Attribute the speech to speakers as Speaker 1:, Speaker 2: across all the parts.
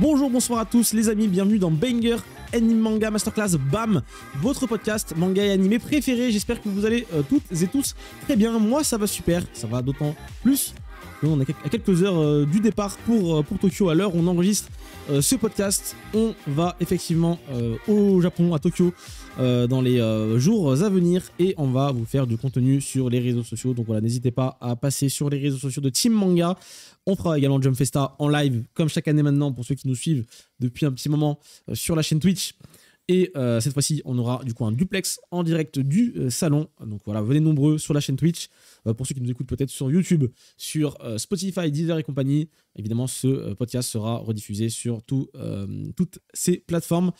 Speaker 1: Bonjour, bonsoir à tous les amis, bienvenue dans Banger Anime Manga Masterclass BAM, votre podcast manga et animé préféré. J'espère que vous allez euh, toutes et tous très bien. Moi, ça va super, ça va d'autant plus on est à quelques heures euh, du départ pour, euh, pour Tokyo à l'heure. On enregistre euh, ce podcast. On va effectivement au Japon, à Tokyo, dans les jours à venir. Et on va vous faire du contenu sur les réseaux sociaux. Donc voilà, n'hésitez pas à passer sur les réseaux sociaux de Team Manga. On fera également Jump Festa en live, comme chaque année maintenant, pour ceux qui nous suivent depuis un petit moment sur la chaîne Twitch. Et euh, cette fois-ci, on aura du coup un duplex en direct du euh, salon. Donc voilà, venez nombreux sur la chaîne Twitch. Euh, pour ceux qui nous écoutent peut-être sur YouTube, sur Spotify, Deezer et compagnie. Évidemment, ce podcast sera rediffusé sur toutes ces plateformes.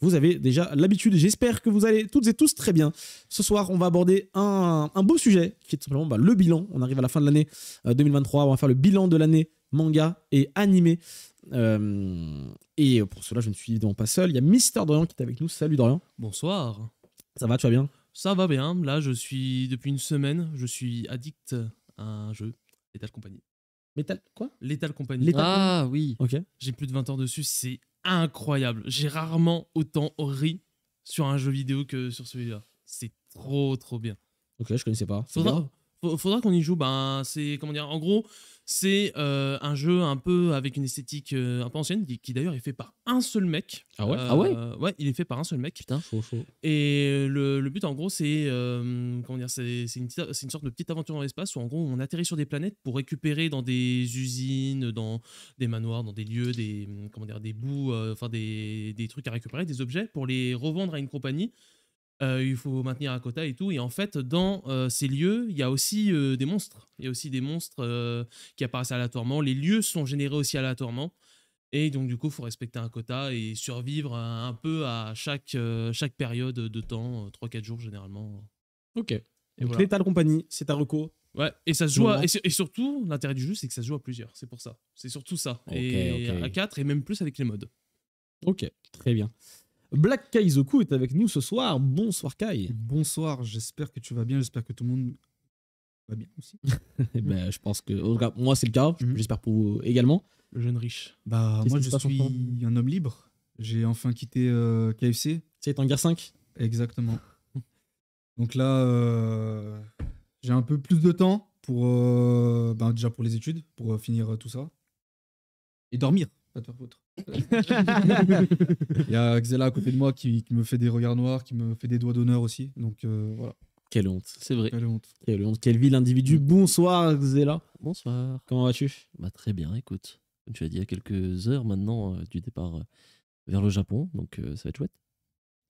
Speaker 1: Vous avez déjà l'habitude. J'espère que vous allez toutes et tous très bien. Ce soir, on va aborder un, beau sujet qui est tout simplement bah, le bilan. On arrive à la fin de l'année 2023. On va faire le bilan de l'année manga et animé. Euh, et pour cela, je ne suis évidemment pas seul. Il y a Mister Dorian qui est avec nous. Salut Dorian.
Speaker 2: Bonsoir. Ça va, tu vas bien Ça va bien. Là, je suis depuis une semaine, je suis addict à un jeu, Lethal Company. Metal quoi Lethal Company. ah oui. Ok. J'ai plus de 20 ans dessus. C'est incroyable. J'ai rarement autant ri sur un jeu vidéo que sur celui-là. C'est trop trop bien.
Speaker 1: Ok, je connaissais pas
Speaker 2: faudra qu'on y joue. Ben, c'est comment dire En gros, c'est euh, un jeu un peu avec une esthétique euh, un peu ancienne qui, d'ailleurs est fait par un seul mec. Ah ouais euh, Ah ouais Ouais, il est fait par un seul
Speaker 3: mec. Putain, faux, faux.
Speaker 2: Et le, but en gros, c'est comment dire C'est une, une, sorte de petite aventure dans l'espace où en gros on atterrit sur des planètes pour récupérer dans des usines, dans des manoirs, dans des lieux, des comment dire, des bouts, enfin des, des trucs à récupérer, des objets pour les revendre à une compagnie euh, il faut maintenir un quota et tout. Et en fait, dans euh, ces lieux, il y a aussi euh, des monstres. Il y a aussi des monstres qui apparaissent aléatoirement. Les lieux sont générés aussi aléatoirement. Et donc, du coup, il faut respecter un quota et survivre un peu à chaque, chaque période de temps, 3-4 jours généralement.
Speaker 1: Ok. Et donc, voilà. de compagnie, c'est un recours. Ouais, et ça joue
Speaker 2: et, surtout, l'intérêt du jeu, c'est que ça joue à plusieurs. C'est pour ça. C'est surtout ça. et à 4 et même plus avec les modes.
Speaker 4: Ok, très bien. Black Kaizoku est avec nous ce soir. Bonsoir Kai. Bonsoir, j'espère que tu vas bien, j'espère que tout le monde va bien aussi. Eh ben,
Speaker 1: je pense que, en tout cas, moi c'est le cas, mhm. j'espère pour vous également. Le jeune riche. Bah, moi je suis
Speaker 4: un homme libre. J'ai enfin quitté euh, KFC. C'est en guerre 5 Exactement. Donc là, euh, j'ai un peu plus de temps pour euh, bah, déjà pour les études, pour euh, finir tout ça. Et dormir, pas de faire foutre. Il y a Xela à côté de moi qui, me fait des regards noirs, qui me fait des doigts d'honneur aussi. Donc euh, voilà. Quelle honte, c'est vrai. Quelle honte. Quelle honte, quel l'individu. Mm. Bonsoir Xela. Bonsoir.
Speaker 1: Comment vas-tu bah, Très bien, écoute. tu as dit il y a
Speaker 3: quelques heures maintenant euh, du départ euh, vers le Japon, donc ça va être chouette.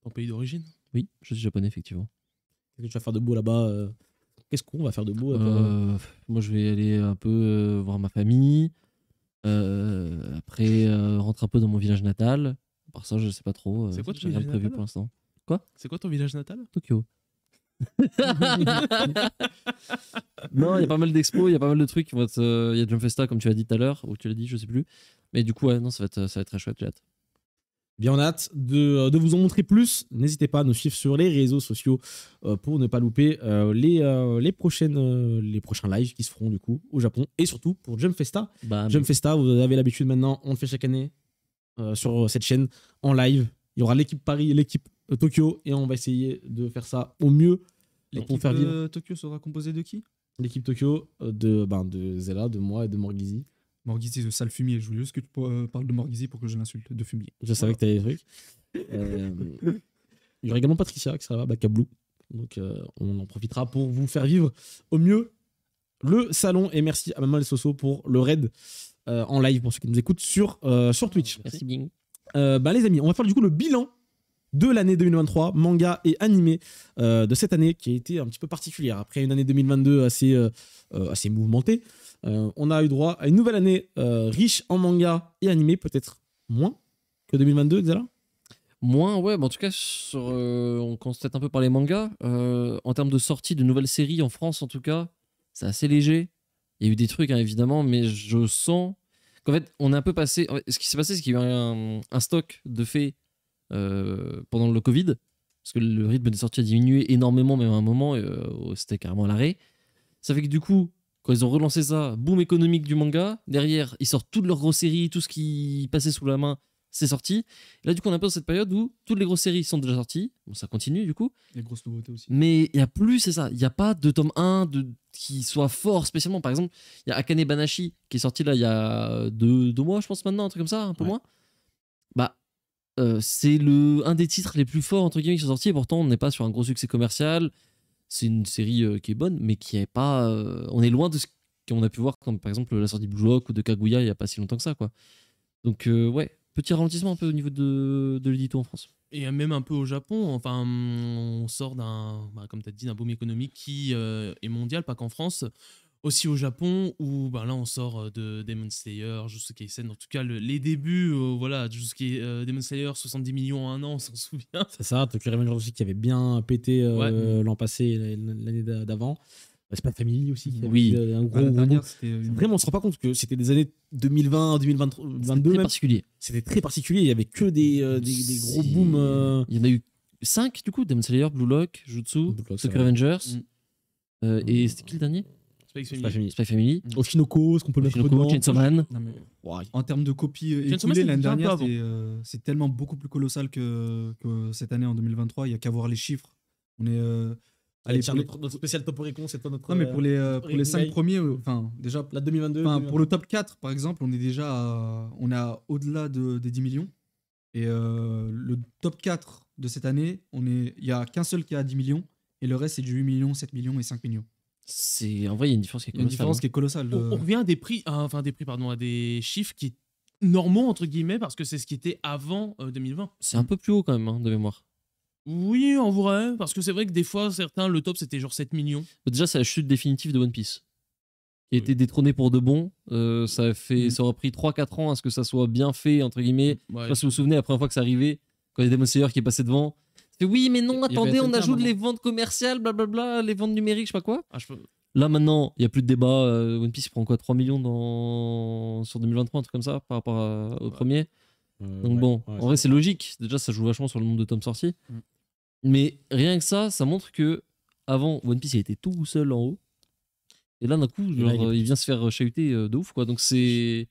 Speaker 3: Ton pays d'origine Oui, je suis japonais effectivement.
Speaker 1: tu vas faire de beau là-bas Qu'est-ce qu'on va faire de beau
Speaker 3: Moi je vais aller un peu voir ma famille. Euh, après, euh, rentre un peu dans mon village natal. Par ça, je sais pas trop. Euh, C'est quoi ton village prévu pour l'instant.
Speaker 2: Quoi C'est quoi ton village natal Tokyo.
Speaker 3: non, il y a pas mal d'expos, il y a pas mal de trucs. Il y a Jump Festa, comme tu as dit tout à l'heure, ou tu l'as dit, je sais plus. Mais du coup, non, ça va être, ça va être très chouette, j'ai hâte.
Speaker 1: On en hâte euh, de, vous en montrer plus. N'hésitez pas à nous suivre sur les réseaux sociaux euh, pour ne pas louper euh, les, prochaines, les prochains lives qui se feront du coup au Japon et surtout pour Jump Festa. Bah, Jump Festa, vous avez l'habitude maintenant, on le fait chaque année sur cette chaîne en live. Il y aura l'équipe Paris, l'équipe Tokyo et on va essayer de faire ça au mieux. L'équipe
Speaker 4: Tokyo sera composée de qui
Speaker 1: L'équipe Tokyo de, ben, de Zella, de moi et de Morgizi.
Speaker 4: Morghisi, de sale fumier. Je voulais juste que tu euh, parles de Morghisi pour que je l'insulte, de fumier. Je
Speaker 1: savais que t'avais des trucs. Euh, il y aura également Patricia qui sera là, Bac Donc euh, on en profitera pour vous faire vivre au mieux le salon. Et merci à Maman et Soso pour le raid en live pour ceux qui nous écoutent sur, sur Twitch. Merci, Bing. bah, les amis, on va faire du coup le bilan de l'année 2023, manga et animé de cette année qui a été un petit peu particulière. Après une année 2022 assez, assez mouvementée, euh, on a eu droit à une nouvelle année euh, riche en manga et animés peut-être moins que 2022, déjà Moins, ouais, en tout cas,
Speaker 3: euh, on constate un peu par les mangas. en termes de sortie de nouvelles séries en France, en tout cas, c'est assez léger. Il y a eu des trucs, hein, évidemment, mais je sens qu'en fait, on est un peu passé. Ce qui s'est passé, c'est qu'il y a eu un, stock de faits pendant le Covid, parce que le rythme des sorties a diminué énormément, mais à un moment, c'était carrément à l'arrêt. Ça fait que du coup, quand ils ont relancé ça, boom économique du manga. Derrière, ils sortent toutes leurs grosses séries, tout ce qui passait sous la main, c'est sorti. Là, du coup, on est un peu dans cette période où toutes les grosses séries sont déjà sorties. Bon, ça continue, du coup.
Speaker 4: Les grosses nouveautés aussi.
Speaker 3: Mais il y a plus, c'est ça. Il n'y a pas de tome 1 de... qui soit fort spécialement. Par exemple, il y a Akane Banashi qui est sorti là il y a deux, mois, je pense maintenant, un truc comme ça, un peu moins. Bah, euh, c'est le un des titres les plus forts entre guillemets qui sont sortis et pourtant on n'est pas sur un gros succès commercial c'est une série euh, qui est bonne, mais qui est pas. Euh, on est loin de ce qu'on a pu voir, comme par exemple la sortie de Blue ou de Kaguya il n'y a pas si longtemps que ça. quoi. Donc, euh, ouais, petit ralentissement un peu au niveau de, l'édito en France.
Speaker 2: Et même un peu au Japon, enfin, on sort d'un, bah, comme tu as dit, d'un boom économique qui est mondial, pas qu'en France aussi au Japon où ben là on sort de Demon Slayer, Jusuke Isen, en tout cas les débuts, euh, voilà, Jusuke, euh, Demon Slayer, 70 millions en un an, on s'en souvient.
Speaker 1: C'est ça, Tokyo Revengers aussi qui avait bien pété euh, l'an passé, l'année d'avant. Bah, c'est pas Family aussi oui. un gros, bah, Vraiment, on se rend pas compte que c'était des années 2020, 2023, 2022 très particulier. C'était très particulier, il y avait que des, gros booms. Il y en a eu
Speaker 3: 5 du coup, Demon Slayer, Blue Lock, Jutsu, mm. et c'était qui le dernier Spy Family. Oshinoko, mm. ce qu'on peut le
Speaker 4: En termes de copies euh, écoulées, l'année dernière, euh, c'est tellement beaucoup plus colossal que, cette année en 2023. Il n'y a qu'à voir les chiffres. On est. Euh, allez, notre,
Speaker 1: notre spécial top c'est pas notre. Non, mais pour les, pour les cinq premiers,
Speaker 4: enfin, déjà. La 2022. pour le top 4, par exemple, on est déjà on est au-delà des 10 millions. Et le top 4 de cette année, il n'y a qu'un seul qui a 10 millions. Et le reste, c'est du 8 millions, 7 millions et 5 millions.
Speaker 3: C'est en vrai, il y a une différence qui est colossale. Euh. On,
Speaker 2: revient à des prix, enfin des prix, pardon, à des chiffres qui normaux entre guillemets parce que c'est ce qui était avant 2020. Euh,
Speaker 3: c'est un peu plus haut quand même hein, de mémoire.
Speaker 2: Oui, en vrai, parce que c'est vrai que des fois, certains, le top c'était genre 7 millions.
Speaker 3: Déjà, c'est la chute définitive de One Piece. Qui a été détrôné pour de bon. Euh, ça, fait, mm. ça aurait pris 3-4 ans à ce que ça soit bien fait, entre guillemets. je sais pas si vous vous souvenez, la première fois que ça arrivait, quand il y a Demon Slayer qui est passé devant, oui, mais non, attendez, on ajoute les ventes commerciales, blablabla, les ventes numériques, je sais pas quoi. Ah, là, maintenant, il y a plus de débat. Euh, One Piece prend quoi 3 millions dans... sur 2023, un truc comme ça, par rapport au premier. Euh, Donc bon, en vrai, c'est logique. Déjà, ça joue vachement sur le nombre de tomes sortis. Mm. Mais rien que ça, ça montre que avant, One Piece, il était tout seul en haut. Et là, d'un coup, il, vient se faire chahuter euh, de ouf, quoi. Donc c'est.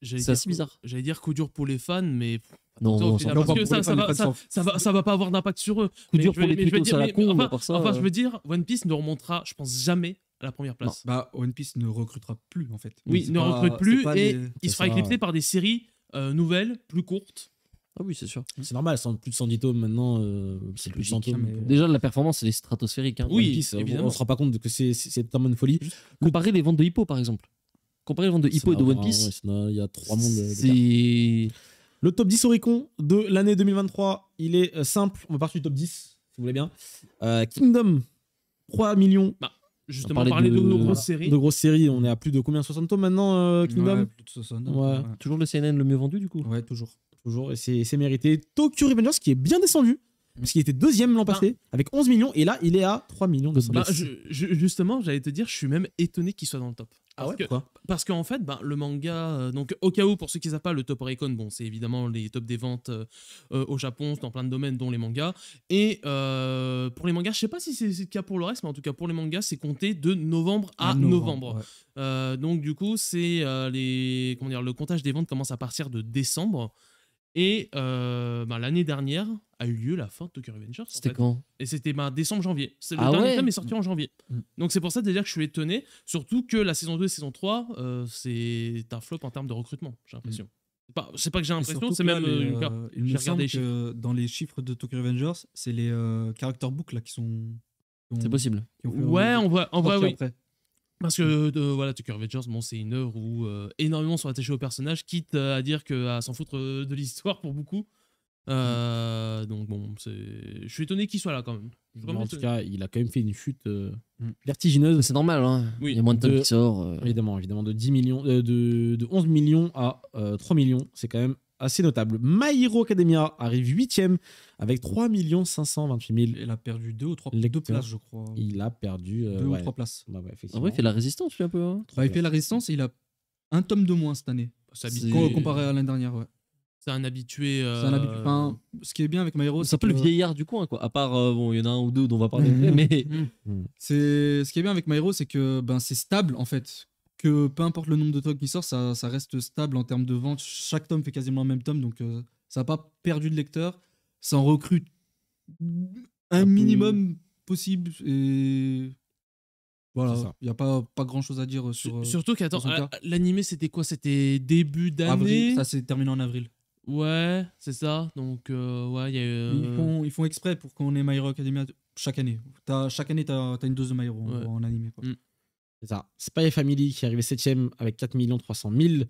Speaker 3: C'est assez bizarre.
Speaker 2: J'allais dire coup dur pour les fans, mais non, ça, va, ça, va, pas avoir d'impact sur eux. Coup dur pour les dire, la con, enfin, je euh. veux dire, One Piece ne remontera, je pense, jamais à la première place.
Speaker 4: Bah, One Piece ne recrutera plus, en fait. Oui, ne recrute plus et il sera éclipsé
Speaker 1: par des séries euh, nouvelles, plus courtes. Ah oui, c'est sûr. Hein. C'est normal, sans plus de 110 tomes maintenant, euh, c'est plus de 100 tomes. Hein, Déjà, la performance, elle est stratosphérique. Hein. Oui, One Piece, on se rend pas compte que c'est tellement de folie. Comparer les ventes de Hippo, par exemple. Comparer les ventes de Hippo et de One Piece. Il y a trois mondes. C'est. Le top 10 Oricon de l'année 2023, il est euh, simple. On va partir du top 10, si vous voulez bien. Euh, Kingdom, 3 millions. Bah, justement, on parlait de, de, grosses séries. De grosses séries, on est à plus de combien 60 tomes maintenant, euh, Kingdom plus de 60. Toujours le CNN le mieux vendu, du coup Ouais, toujours. Toujours, et c'est mérité. Tokyo Revengers qui est bien descendu. Parce qu'il était deuxième l'an ah. passé, avec 11 millions, et là, il est à 3 millions de bah,
Speaker 2: Justement, j'allais te dire, je suis même étonné qu'il soit dans le top. Ah parce ah ouais, que, Parce qu'en fait, ben, le manga, euh, donc au cas où, pour ceux qui ne savent pas, le top icon bon, c'est évidemment les tops des ventes euh, euh, au Japon, dans plein de domaines, dont les mangas. Et pour les mangas, je ne sais pas si c'est le cas pour le reste, mais en tout cas pour les mangas, c'est compté de novembre à, ah, novembre. donc du coup, c'est les, comment dire, le comptage des ventes commence à partir de décembre. Et euh, ben, l'année dernière a eu lieu la fin de Tokyo Revengers. C'était quand Et c'était bah, ben, décembre-janvier. C'est le ah dernier est sorti en janvier. Mm. Mm. Donc c'est pour ça c'est-à-dire que je suis étonné, surtout que la saison 2 et saison 3, euh, c'est un flop en termes de recrutement, j'ai l'impression. Mm. c'est pas que j'ai l'impression, c'est même. Euh, une que
Speaker 4: dans les chiffres de Tokyo Revengers, c'est les character books là qui sont. c'est possible. ouais, on voit, on voit, oui. Après.
Speaker 2: Parce que mmh. voilà, Tucker Avengers, bon, c'est une heure où euh, énormément sont attachés au personnage, quitte à dire que à s'en foutre euh, de l'histoire pour beaucoup. Mmh. Euh, donc bon, je suis étonné qu'il soit là quand même. en tout cas,
Speaker 1: il a quand même fait une chute mmh. vertigineuse. C'est normal, hein. il y a moins de, temps qui sort. Évidemment, évidemment, de 10 millions, de, de, 11 millions à 3 millions, c'est quand même assez notable. My Academia arrive 8ème avec 3
Speaker 4: 528 000. Il a perdu deux ou 3 places, je crois. Il a perdu euh, deux ou trois places. en vrai, il fait la résistance, un peu. Hein. Bah, il fait la résistance et il a un tome de moins cette année. Comparé à l'année dernière, ouais. C'est un habitué. Euh, c'est un habitué. ce qui est bien avec My C'est un peu le vieillard du coin, quoi. À part, euh, bon, il y
Speaker 3: en a un ou deux dont on va parler, mais. Mm.
Speaker 4: c'est... Ce qui est bien avec My c'est que ben, c'est stable, en fait que peu importe le nombre de tomes qui sort, ça, ça, reste stable en termes de vente. Chaque tome fait quasiment le même tome, donc euh, ça n'a pas perdu de lecteurs. Ça en recrute un, minimum possible et voilà, il n'y a pas, pas grand chose à dire euh, sur. Euh, surtout qu'attends,
Speaker 2: l'animé c'était quoi C'était début d'année Ça s'est terminé en avril. Ouais, c'est ça. Donc, ouais, ils, font,
Speaker 4: ils font exprès pour qu'on ait My Hero Academia chaque année. As, chaque année, tu as, une dose de My Hero en, animé. Mm. C'est ça. Spy Family qui est arrivé 7ème avec 4 300 000.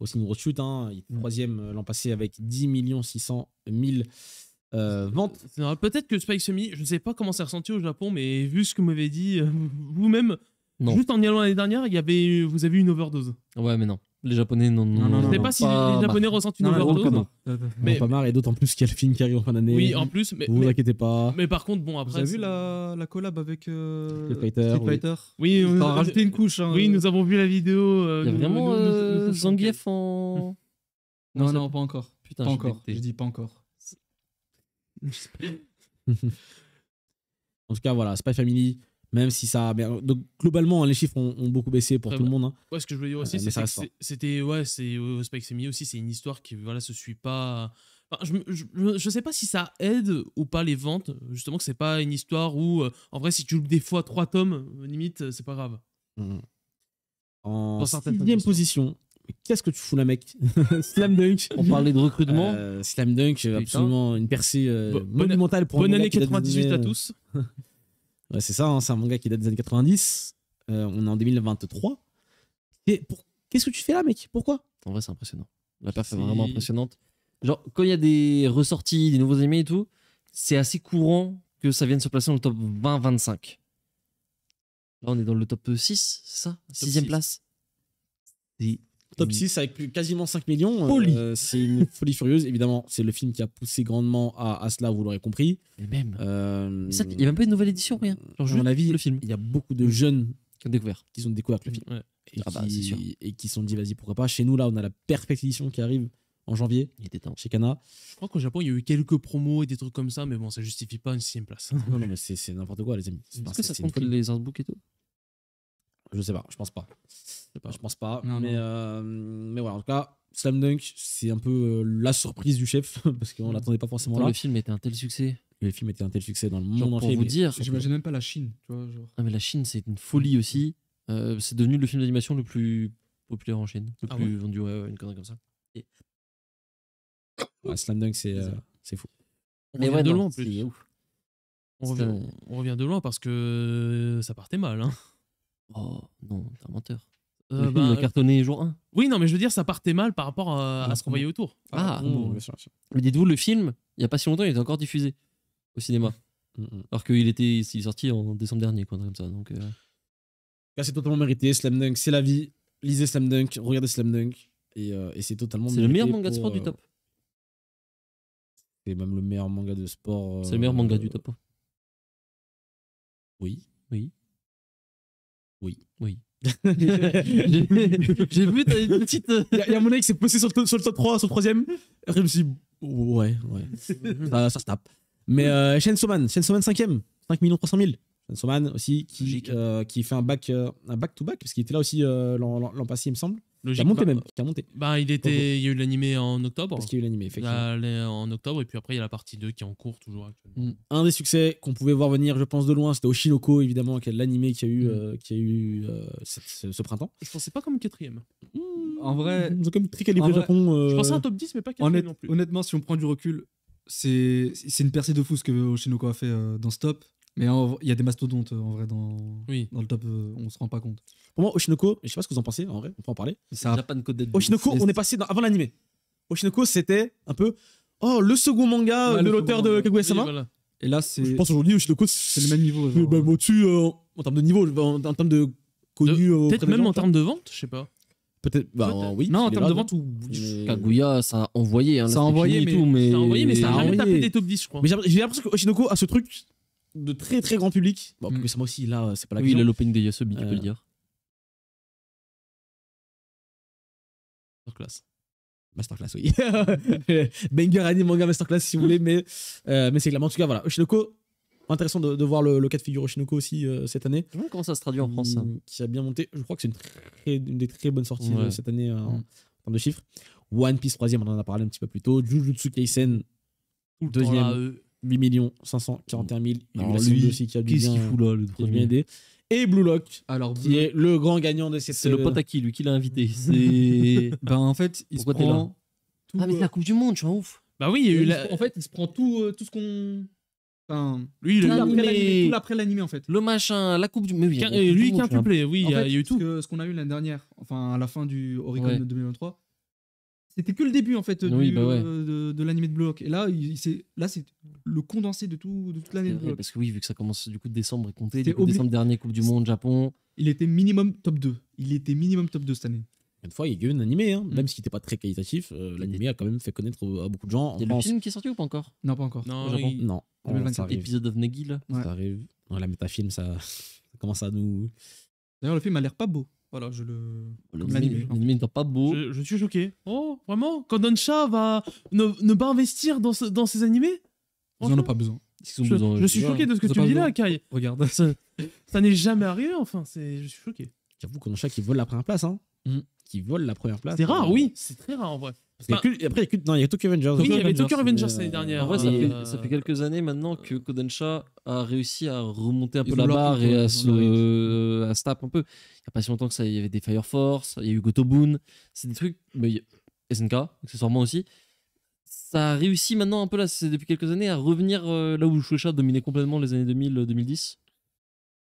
Speaker 1: Aussi une grosse chute. Hein. Il était 3 mm. euh, l'an passé avec 10 600 000 ventes. Peut-être que Spy Semi, je ne sais pas comment c'est ressenti au Japon, mais vu ce que vous m'avez dit, euh, vous-même, juste en
Speaker 2: y allant l'année dernière, il y avait, vous avez eu une overdose.
Speaker 1: Ouais, mais non. Les Japonais, non, non. sais pas, si les Japonais ressentent une overdose. Euh, mais pas marre, et d'autant plus qu'il y a le film qui arrive en fin d'année. Oui, en plus. Mais, vous inquiétez pas. Mais
Speaker 4: par contre, bon, après. Vous avez vu la, la collab avec euh, Street Fighter, Oui, euh, on a rajouté une couche. Hein. Oui, nous
Speaker 2: avons vu la vidéo. Euh, Il y a vraiment
Speaker 4: Zangief en. Non, non, pas encore. Putain, pas encore. Je dis pas encore.
Speaker 1: en tout cas, voilà, Spy Family. Même si ça. donc, globalement, hein, les chiffres ont, beaucoup baissé pour tout le monde. Hein. Ouais, ce que je voulais dire aussi, euh, c'est
Speaker 2: c'était. Ouais, c'est mis aussi, c'est une histoire qui voilà, se suit pas. je, je, sais pas si ça aide ou pas les ventes. Justement, que c'est pas une histoire où, euh, en vrai, si tu loupes des fois trois tomes, euh, limite, c'est pas grave.
Speaker 1: Mmh. En sixième position, qu'est-ce que tu fous là, mec Slam Dunk. On parlait de recrutement. Slam Dunk, absolument une percée euh, monumentale pour Bonne année 98 à tous. Ouais, c'est ça, hein, c'est un manga qui date des années 90. Euh, on est en 2023. Qu'est-ce que tu fais là, mec Pourquoi En vrai, c'est impressionnant. La perf est
Speaker 3: vraiment impressionnante. Genre, quand il y a des ressorties, des nouveaux animés et tout, c'est assez courant que ça vienne se placer dans le top 20-25. Là, on est dans le top 6, c'est ça Sixième place.
Speaker 1: C'est Top 6 avec plus, quasiment 5 millions. Euh, c'est une folie furieuse. Évidemment, c'est le film qui a poussé grandement à, cela, vous l'aurez compris. même. Euh, il n'y a même pas une nouvelle édition, rien. Dans mon avis, le film. il y a beaucoup de jeunes qui ont découvert, qui le film. Ah bah, et, qui, sont dit, vas-y, pourquoi pas. Chez nous, là, on a la perfecte édition qui arrive en janvier. Il était temps. Chez Kana.
Speaker 3: Je crois
Speaker 2: qu'au Japon, il y a eu quelques promos et des trucs comme ça, mais bon, ça justifie pas une
Speaker 1: sixième place. non, non, mais c'est n'importe quoi, les amis. est que ça se compte les artbooks et tout je sais pas, je pense pas. Je, pense pas. mais, euh, mais voilà, en tout cas, Slam Dunk, c'est un peu euh, la surprise du chef, parce qu'on l'attendait pas forcément là. Le film était un tel succès. Le film était un tel
Speaker 3: succès dans le monde entier. vous dire. J'imagine même pas la
Speaker 4: Chine. Tu vois, genre.
Speaker 3: Ah, mais la Chine, c'est une folie aussi. Euh, c'est devenu le film d'animation le plus populaire en Chine, le ah plus vendu, une connerie comme ça. Et...
Speaker 1: Slam Dunk, c'est fou. On revient de loin en plus. On revient,
Speaker 2: on revient, de loin parce que ça partait mal. Hein. Oh
Speaker 3: non, t'es un menteur. Euh, bah, il a cartonné jour 1.
Speaker 2: Oui, non, mais je veux dire, ça partait mal par rapport à, ah, ce qu'on voyait
Speaker 1: autour. Ah, ah bien sûr,
Speaker 3: mais dites-vous, le film, il n'y a pas si longtemps, il était encore diffusé au cinéma. Mm, mm. Alors qu'il était sorti en décembre dernier, quoi, comme ça. Donc, euh.
Speaker 1: C'est totalement mérité. Slam Dunk, c'est la vie. Lisez Slam Dunk, regardez Slam Dunk. Et, euh, c'est totalement C'est le meilleur manga de sport du top. C'est même le meilleur manga de sport. c'est le meilleur manga du top. Hein.
Speaker 5: Oui. Oui. Oui. Oui.
Speaker 1: J'ai vu, t'as une petite. Euh, il y, y, a mon qui s'est posé sur le, sur le top 3, sur le troisième. Après, je me suis dit, ouais, ouais. ça, se tape. Mais euh, Shane Soman, 5ème, 5 300 000. Shane Soman aussi, qui, euh, fait un back, euh, un back to back, parce qu'il était là aussi l'an passé, il me semble. Il a monté même. monté. Bah, il, était,
Speaker 2: il y a eu l'animé en octobre. Parce qu'il y a eu l'animé, effectivement. en octobre, et puis après, il y a la partie 2 qui est en cours toujours actuellement.
Speaker 1: Mm. Un des succès qu'on pouvait voir venir, je pense, de loin, c'était Oshinoko, évidemment, qui est l'animé qui a eu, mm. euh, qui a eu euh, ce, printemps. Je pensais
Speaker 2: pas comme quatrième. Mm.
Speaker 4: en vrai. comme très Japon. Euh, je pensais un top 10, mais pas quatrième non plus. Honnêtement, si on prend du recul, c'est une percée de fou ce que Oshinoko a fait dans ce top. Mais il y a des mastodontes en vrai dans, dans le top, on se rend pas compte.
Speaker 1: Pour moi, Oshinoko, je sais pas ce que vous en pensez, en vrai, on peut en parler. Ça... Japan Code Oshinoko, on est
Speaker 4: passé avant l'anime.
Speaker 1: Oshinoko, c'était un peu oh, le second manga ouais, de l'auteur de Kaguya-sama. Et là, c'est. Je pense aujourd'hui, Oshinoko, c'est le même niveau. Genre. au-dessus, euh, en termes de niveau, en, termes de connu. Euh, peut-être même en termes
Speaker 3: de vente, je sais pas. Peut-être, bah oui. Non, en termes de vente, ou... Kaguya,
Speaker 1: ça a envoyé. Hein, ça a envoyé, mais... Tout, mais... ça a envoyé, mais ça a jamais tapé des top 10, je crois. Mais j'ai l'impression que Oshinoko a ce truc de très très grand public. Bon, que mm. ça aussi, là, c'est pas la Oui, l'opening de Yasobi tu peux euh, le dire. Masterclass. Masterclass, oui. Banger anime manga masterclass si vous voulez, mais, euh, mais c'est clairement. En tout cas, voilà. Oshinoko, intéressant de, voir le, cas de figure Oshinoko aussi euh, cette année. comment ça se traduit en France. Mmh, qui a bien monté. Je crois que c'est une, des très bonnes sorties euh, cette année en mmh. termes de chiffres. One Piece, troisième, on en a parlé un petit peu plus tôt. Jujutsu Kaisen, deuxième. 8 541 000. Il y a lui, aussi qui a fout là, le bien aidé et Blue Lock, Alors, qui est le grand gagnant de cette. C'est le euh, pote à qui, lui, qui l'a invité. C'est. ben, en fait, il se prend.
Speaker 4: ah, mais c'est euh, la Coupe du Monde, suis en ouf. Bah oui, il y a eu en fait, il se prend tout, euh, tout ce qu'on. Enfin, lui, il a tout après l'animé en fait. Le
Speaker 3: machin, la coupe du. Mais oui, lui, oui, il y, a eu
Speaker 4: tout. Ce qu'on a eu l'année dernière, enfin à la fin du Oricon de 2023, c'était que le début en fait bah euh, de, l'anime l'animé de bloc. Et là, là c'est le condensé de, tout, de toute l'année Parce
Speaker 3: que oui, vu que ça commence du coup de décembre et compter décembre dernier, Coupe du Monde, Japon.
Speaker 1: Il était minimum top 2. Il était minimum top 2 cette année. Une fois, il y a eu un animé, hein. Mm. même s'il n'était pas très qualitatif, euh, l'anime a quand même fait connaître euh, à beaucoup de gens. Il y a le film qui est
Speaker 4: sorti ou pas encore Non, pas encore. Non, non. épisode
Speaker 1: of Ça arrive. Non, la métafilm, ça... ça commence à nous.
Speaker 4: D'ailleurs, le film a l'air pas beau. Voilà, je le. L'anime hein.
Speaker 1: n'est pas beau. Je, je, suis choqué. Oh, vraiment Kodansha
Speaker 2: va ne, pas investir dans, dans ses animés
Speaker 5: Ils n'en ont pas besoin.
Speaker 3: je,
Speaker 2: suis choqué de ce que tu dis là, Kai. Regarde. Ça, n'est jamais arrivé, enfin. Je suis choqué.
Speaker 1: J'avoue, Kodansha qui vole la première place, hein. Mm. Qui vole la première place. C'est rare, euh, oui. C'est
Speaker 3: très rare en vrai
Speaker 2: après, il
Speaker 1: y a que, non, il y a Avengers. Oui, il y avait Tokyo Avengers euh, l'année dernière. En vrai, ça, hein, fait, euh, ça fait
Speaker 3: quelques années maintenant que Kodansha a réussi à remonter un peu la barre et à se, euh, à taper un peu. Il n'y a pas si longtemps que ça, il y avait des Fire Force, il y a eu Gotobun. C'est des trucs, mais SNK, accessoirement aussi. Ça a réussi maintenant un peu là, c'est depuis quelques années, à revenir là où Shueisha dominait
Speaker 1: complètement les années 2000-2010.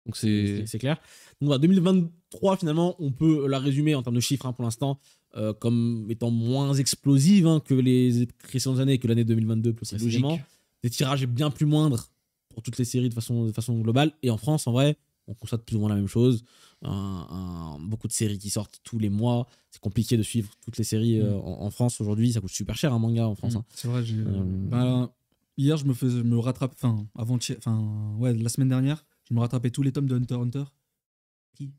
Speaker 3: Donc c'est
Speaker 1: clair. Donc voilà, 2023, finalement, on peut la résumer en termes de chiffres hein, pour l'instant euh, comme étant moins explosive hein, que les précédentes années, que l'année 2022, plus logiquement. Des tirages bien plus moindres pour toutes les séries de façon, de façon globale. Et en France, en vrai, on constate plus ou moins la même chose. beaucoup de séries qui sortent tous les mois. C'est compliqué de suivre toutes les séries euh, mm. en, France aujourd'hui. Ça coûte super cher un manga en France. Mm. Hein. C'est vrai. Euh,
Speaker 4: bah, hier, je me, fais, me rattrape. Enfin, avant, enfin, ouais, la semaine dernière, je me rattrapais tous les tomes de Hunter Hunter. Qui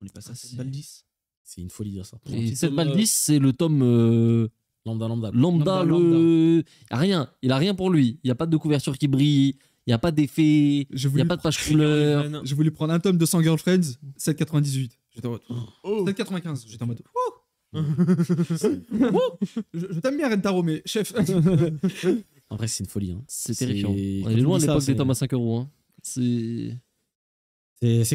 Speaker 4: On est
Speaker 1: pas ah, à 7 balles 10. C'est une folie de dire ça. Et 7 10, euh, c'est
Speaker 3: le tome. Euh, lambda, lambda. Lambda, le. rien. Il a rien pour lui. Il n'y a pas de couverture qui brille. Il n'y a pas
Speaker 4: d'effet. Il n'y a pas de page couleur. Je voulais prendre un tome de 100 Girlfriends, 7,98. J'étais en mode. 7,95. J'étais en mode. Oh. je, je t'aime bien Rentaro, mais chef.
Speaker 1: en vrai, c'est une folie. Hein. C'est terrifiant. On est loin de l'époque des tomes à 5 euros. Hein. C'est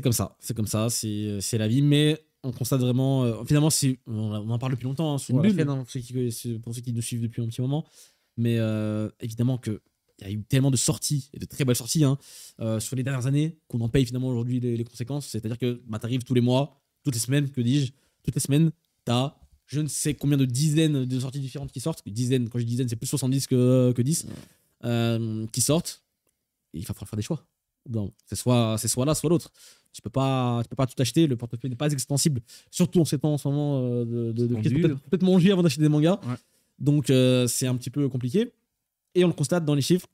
Speaker 1: comme ça, c'est comme ça, c'est la vie, mais on constate vraiment, euh, finalement finalement, on en parle depuis longtemps, hein, sur bah, la pour, ceux qui, nous suivent depuis un petit moment, mais euh, évidemment que il y a eu tellement de sorties, et de très belles sorties, hein, euh, sur les dernières années, qu'on en paye finalement aujourd'hui les, conséquences, c'est-à-dire que bah, t'arrives tous les mois, toutes les semaines, que dis-je, toutes les semaines, t'as je ne sais combien de dizaines de sorties différentes qui sortent, dizaines, quand je dis dizaines, c'est plus 70 que, que 10, qui sortent, et il va falloir faire des choix c'est soit, c'est soit là soit l'autre. Tu peux pas, tu peux pas tout acheter. Le portefeuille n'est pas extensible, surtout en ces temps en ce moment euh, de, peut-être, manger avant d'acheter des mangas. Donc euh, c'est un petit peu compliqué. Et on le constate dans les chiffres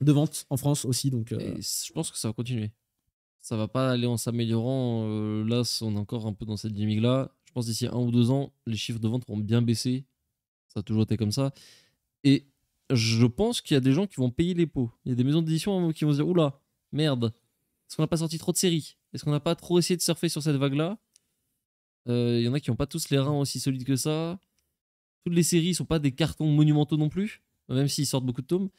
Speaker 1: de vente en France aussi.
Speaker 3: Donc euh, je pense que ça va continuer. Ça va pas aller en s'améliorant. là, on est encore un peu dans cette dynamique là. Je pense d'ici un ou deux ans, les chiffres de vente vont bien baisser. Ça a toujours été comme ça. Et je pense qu'il y a des gens qui vont payer les pots. Il y a des maisons d'édition hein, qui vont se dire oula merde, est-ce qu'on n'a pas sorti trop de séries Est-ce qu'on n'a pas trop essayé de surfer sur cette vague-là Il euh, y en a qui n'ont pas tous les reins aussi solides que ça. Toutes les séries ne sont pas des cartons monumentaux non plus, même s'ils sortent beaucoup de tomes.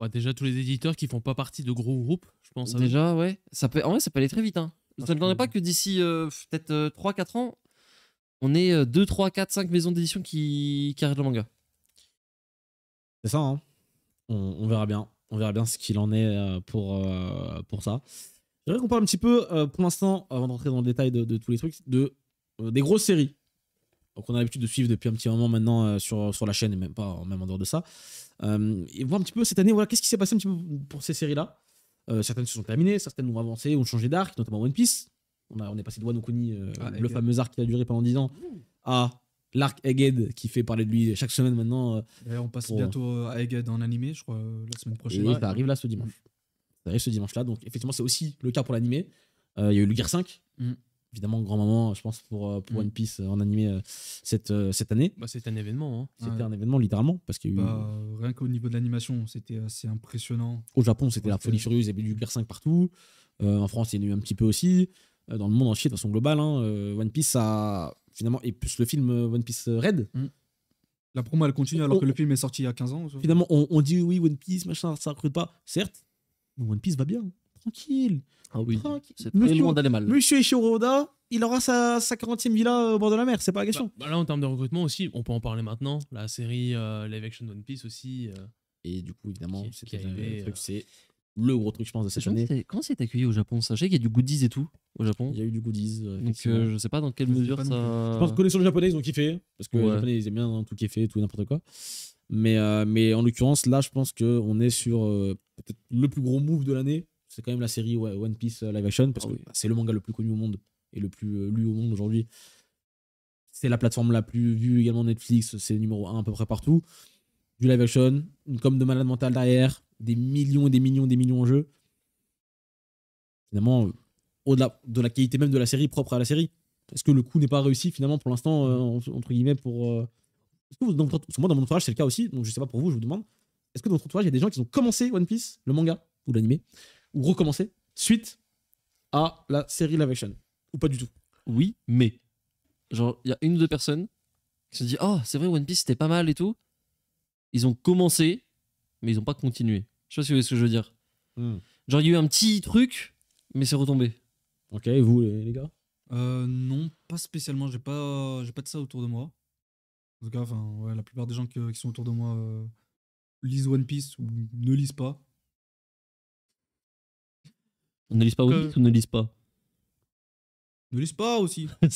Speaker 3: Bah, déjà, tous les éditeurs qui font pas partie de gros groupes, je pense. Hein. Déjà, ouais. Ça peut... En vrai, ça peut aller très vite. Hein. Je ne m'attendais pas que d'ici euh, peut-être 3-4 euh, ans, on ait 2, 3, 4, 5 maisons d'édition qui... arrêtent le
Speaker 1: manga. C'est ça, hein. on verra bien. On verra bien ce qu'il en est euh, pour, euh, pour ça. J'aimerais qu'on parle un petit peu, euh, pour l'instant, avant d'entrer dans le détail de, tous les trucs, de, des grosses séries. Donc on a l'habitude de suivre depuis un petit moment maintenant sur, sur la chaîne et même pas même en dehors de ça. et voir un petit peu cette année, voilà, qu'est-ce qui s'est passé un petit peu pour ces séries-là. certaines se sont terminées, certaines ont avancé, ont changé d'arc, notamment One Piece. On, a, on est passé de Wano Kuni, ah, le fameux arc qui a duré pendant 10 ans, à l'arc Egghead qui fait parler de lui chaque semaine maintenant. Euh, on passe bientôt
Speaker 4: euh, à Egghead en animé, je crois, euh, la semaine prochaine. ça arrive là ce dimanche.
Speaker 1: Ça arrive ce dimanche-là. Donc, effectivement, c'est aussi le cas pour l'animé. Il y a eu le Gear 5. Évidemment, grand-maman, je pense, pour, pour mm. One Piece en animé cette, cette année.
Speaker 4: Bah, c'était un événement. Hein. C'était un
Speaker 1: événement, littéralement. Parce qu'il bah,
Speaker 4: Rien qu'au niveau de l'animation, c'était assez impressionnant.
Speaker 1: Au Japon, c'était la folie furieuse. Il y avait du Gear 5 partout. en France, il y en a eu un petit peu aussi. Dans le monde entier, de façon globale, hein, One Piece, a et plus le film euh, One Piece euh, Red. Mm. La promo, elle continue alors que le film
Speaker 4: est sorti il y a 15 ans.
Speaker 1: Finalement, on, on dit oui, One Piece, machin, ça recrute pas. Certes, One Piece va bien. Tranquille.
Speaker 2: Ah oui. C'est très loin d'aller mal. Monsieur
Speaker 1: Ishiroda, il aura sa, 40e villa euh, au bord de la mer, c'est pas la question. Bah,
Speaker 2: bah, là, en termes de recrutement aussi, on peut en parler maintenant. La série Live Action One Piece aussi. et du coup, évidemment, c'est c'est
Speaker 3: le gros truc, je pense, de cette année. Comment c'est accueilli au Japon Sachez qu'il y a du goodies et tout au Japon. Il y a eu du goodies. Euh,
Speaker 1: donc euh, je sais pas dans quelle mesure ça. Je pense que les les japonais ils ont kiffé parce que les japonais ils aiment bien hein, tout kiffer, tout n'importe quoi. Mais, euh, mais en l'occurrence, là, je pense qu'on est sur peut-être le plus gros move de l'année. C'est quand même la série One Piece Live Action parce ah que c'est le manga le plus connu au monde et le plus lu au monde aujourd'hui. C'est la plateforme la plus vue également Netflix, c'est numéro 1 à peu près partout. Du live action, une com de malade mental derrière, des millions et des millions des millions en jeu, finalement, euh, au-delà de la qualité même de la série, propre à la série, est-ce que le coup n'est pas réussi finalement pour l'instant, euh, entre guillemets, pour. Euh, que dans dans mon entourage, c'est le cas aussi, donc je sais pas pour vous, je vous demande, est-ce que dans votre entourage, il y a des gens qui ont commencé One Piece, le manga ou l'animé, ou recommencé suite à la série live action Ou pas du tout
Speaker 3: Oui, mais. Genre, il y a une ou deux personnes qui se disent Oh, c'est vrai, One Piece, c'était pas mal et tout. Ils ont commencé, mais ils n'ont pas continué. Je sais pas si vous voyez ce que je veux dire. Hmm. Genre, il y a eu un petit truc, mais c'est retombé. Ok, vous, les, gars
Speaker 4: euh, Non, pas spécialement. J'ai pas, j'ai pas de ça autour de moi. En tout cas, ouais, la plupart des gens qui sont autour de moi euh, lisent One Piece ou ne lisent pas. On ne lisent pas One euh. Piece ou ne lisent pas Ne lisent
Speaker 2: pas aussi.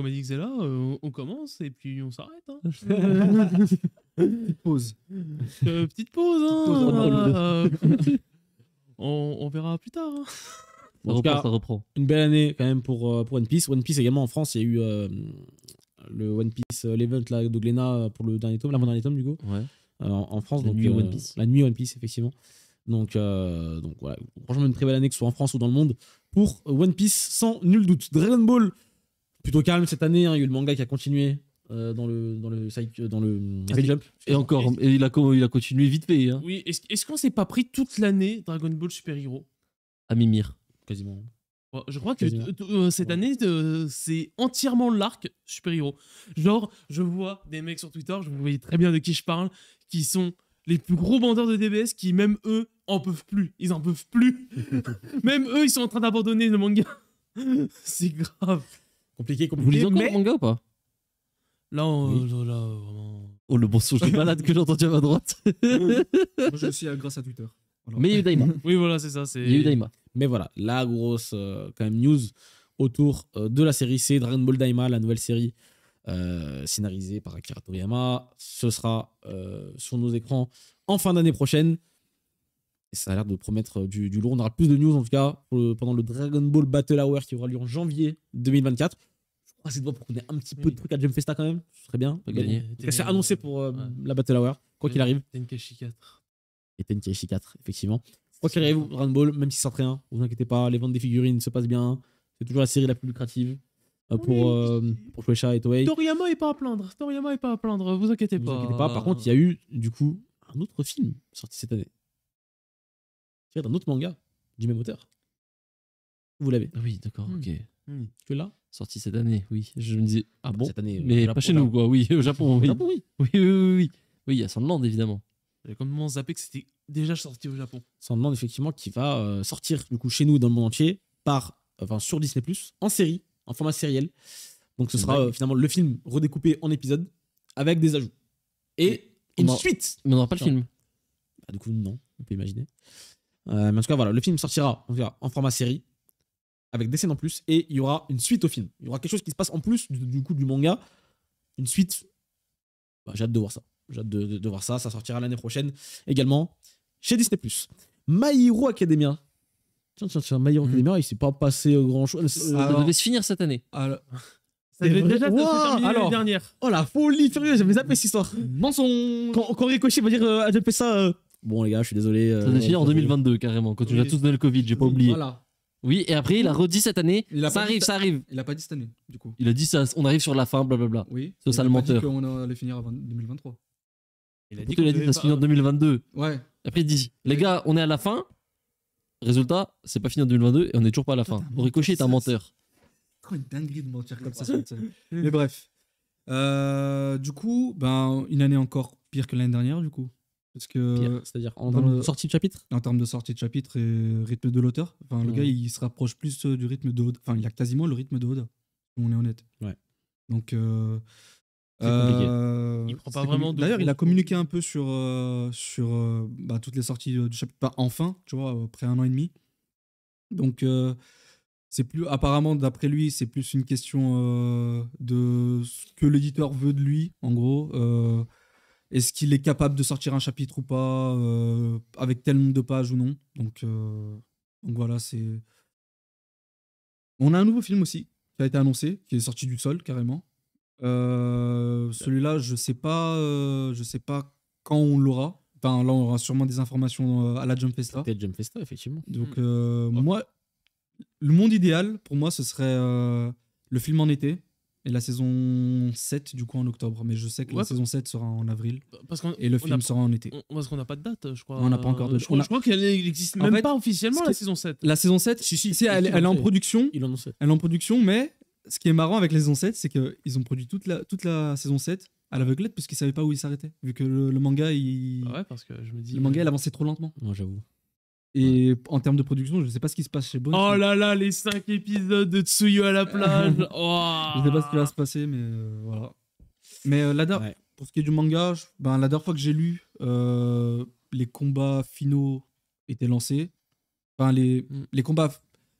Speaker 2: Comme euh, on commence et puis on s'arrête. Hein. petite
Speaker 4: pause. Euh, petite pause. Hein,
Speaker 2: euh, on, verra plus tard. Hein. en reprend, cas, ça reprend.
Speaker 1: Une belle année quand même pour, pour One Piece. One Piece également en France, il y a eu le One Piece l'event de Glénat pour le dernier tome, l'avant-dernier tome du coup. Ouais. En, France, la donc, nuit One Piece. La nuit One Piece, effectivement. Donc, donc voilà, franchement, une très belle année, que ce soit en France ou dans le monde, pour One Piece, sans nul doute. Dragon Ball, plutôt calme cette année. Hein. Il y a eu le manga qui a continué euh, dans le
Speaker 3: dans le euh, dans le jump. Ah, et encore, et il a il a continué vite fait. Hein.
Speaker 2: Oui, est-ce qu'on s'est pas pris toute l'année Dragon Ball Super Hero
Speaker 3: À mimir, quasiment.
Speaker 2: je crois que euh, cette année, c'est entièrement l'arc Super Hero. Genre, je vois des mecs sur Twitter, je vous voyez très bien de qui je parle, qui sont les plus gros vendeurs de DBS, qui même eux en peuvent plus. Ils en peuvent plus. même eux, ils sont en train d'abandonner le manga. c'est grave compliqué, compliqué. Vous lisez encore le manga ou
Speaker 3: pas Là, on...
Speaker 1: Euh, là, vraiment. Oh, le bon son de malade que j'ai entendu à ma droite.
Speaker 4: Moi, je le suis euh, grâce à Twitter.
Speaker 1: Mais il y a eu Daima. oui, voilà, c'est ça. Il y a eu Daima. Mais voilà, la grosse euh, quand même news autour de la série, C, Dragon Ball Daima, la nouvelle série scénarisée par Akira Toriyama. Ce sera sur nos écrans en fin d'année prochaine. ça a l'air de promettre du, lourd. On aura plus de news en tout cas pendant le Dragon Ball Battle Hour qui aura lieu en janvier 2024. Assez ah, de voir pour qu'on ait un petit peu de trucs à Jump Festa quand même. Ce serait bien. C'est annoncé pour euh, la Battle Hour, quoi qu'il arrive. Tenkaichi 4. Et Tenkaichi 4, effectivement. Quoi qu'il arrive, Dragon Ball, même si ça ne rien, vous inquiétez pas, les ventes des figurines se passent bien. C'est toujours la série la plus lucrative euh, pour, euh, pour Shueisha et Toei.
Speaker 2: Toriyama est pas à plaindre, Toriyama est pas à plaindre, vous inquiétez pas. Par contre,
Speaker 1: il y a eu du coup un autre film sorti cette année. Tiré d'un autre manga du même auteur. Vous l'avez. Oui, d'accord,
Speaker 3: hmm. ok. Hmm. Que là Sorti cette année, oui. Je me dis ah bon euh, Mais pas chez nous, quoi. Oui, au
Speaker 2: Japon, oui. Au Japon, oui.
Speaker 1: Oui, oui, oui. Oui, oui a Sandland, évidemment.
Speaker 2: J'avais complètement zappé que c'était déjà sorti au Japon.
Speaker 1: Sandland, effectivement, qui va euh, sortir, du coup, chez nous, dans le monde entier, par, enfin, sur Disney, en série, en format sériel. Donc, ce sera euh, finalement le film redécoupé en épisode avec des ajouts. Et une suite Mais on n'aura pas le film. Bah, du coup, non, on peut imaginer. mais en tout cas, voilà, le film sortira en format série avec des scènes en plus, et il y aura une suite au film. Il y aura quelque chose qui se passe en plus du, coup du manga, une suite. Bah, j'ai hâte de voir ça. J'ai hâte de, voir ça. Ça sortira l'année prochaine également chez Disney+. My Hero Academia. Tiens, tiens, tiens, My Hero hmm. Academia, il s'est pas passé euh, grand chose. Euh, ça euh, devait
Speaker 3: se finir cette année. Alors... Ah,
Speaker 1: ça devait déjà wow l'année dernière. Oh la folie furieuse, j'avais zappé cette histoire. Mensonge quand, quand Ricochet va dire euh, fait ça. Bon les gars, je suis désolé.
Speaker 3: ça devait se finir en 2022 carrément, quand tu as tous donné le Covid, j'ai pas oublié. Voilà. Oui, et après, il a redit cette année.
Speaker 4: ça arrive, ça arrive. Il a pas dit cette année, du coup.
Speaker 3: Il a dit, on arrive sur la fin, blablabla. Oui. ça sale menteur. Il a dit
Speaker 4: qu'on allait finir en 2023. Il a dit, qu'on allait finir en
Speaker 3: 2022. Ouais. Après, il dit, les gars, on est à la fin. Résultat, c'est pas fini en 2022 et on n'est toujours pas à la fin. Ricochet est un menteur.
Speaker 4: Quoi, une dinguerie de mentir comme ça. Mais bref. Euh, du coup, ben, une année encore pire que l'année dernière, du coup. Parce que c'est-à-dire en termes de sortie de chapitre En termes de sortie de chapitre et rythme de l'auteur, enfin, le gars il se rapproche plus euh, du rythme de Enfin, il a quasiment le rythme de on est honnête. Ouais. Donc. Euh, euh il prend pas vraiment. D'ailleurs, il a communiqué un peu sur, euh, sur bah, toutes les sorties du chapitre, enfin, tu vois, après un an et demi. Donc, c'est plus apparemment d'après lui c'est plus une question de ce que l'éditeur veut de lui en gros euh, est-ce qu'il est capable de sortir un chapitre ou pas, euh, avec tel nombre de pages ou non donc, euh, donc voilà, c'est. On a un nouveau film aussi qui a été annoncé, qui est sorti du sol carrément. Euh, celui-là, je sais pas, je sais pas quand on l'aura. Enfin, là, on aura sûrement des informations à la Jump Festa. peut-être Jump Festa, effectivement. Donc hmm. moi, le monde idéal pour moi, ce serait le film en été et la saison 7, du coup, en octobre. Mais je sais que la saison 7 sera en avril. Parce et le film sera en été. parce qu'on n'a pas de date, je crois. On n'a pas encore de Je, crois, qu'elle n'existe même pas officiellement, la saison 7. La saison 7, si, si, elle, est en production. Il en elle est en production, mais ce qui est marrant avec la saison 7, c'est qu'ils ont produit toute la, toute la saison 7 à l'aveuglette puisqu'ils ne savaient pas où ils s'arrêtaient. Vu que le, manga, il. ouais, parce que je me dis. Le manga, il euh, avançait trop lentement. Moi, j'avoue. Et en termes de production, je ne sais pas ce qui se passe chez Bones. Oh là là,
Speaker 2: les 5 épisodes
Speaker 4: de Tsuyu à la plage. je oh. Je sais pas ce qui va se passer, mais euh, voilà. Mais euh, pour ce qui est du manga, ben, la dernière fois que j'ai lu, euh, les combats finaux étaient lancés. Enfin, les, mm. les combats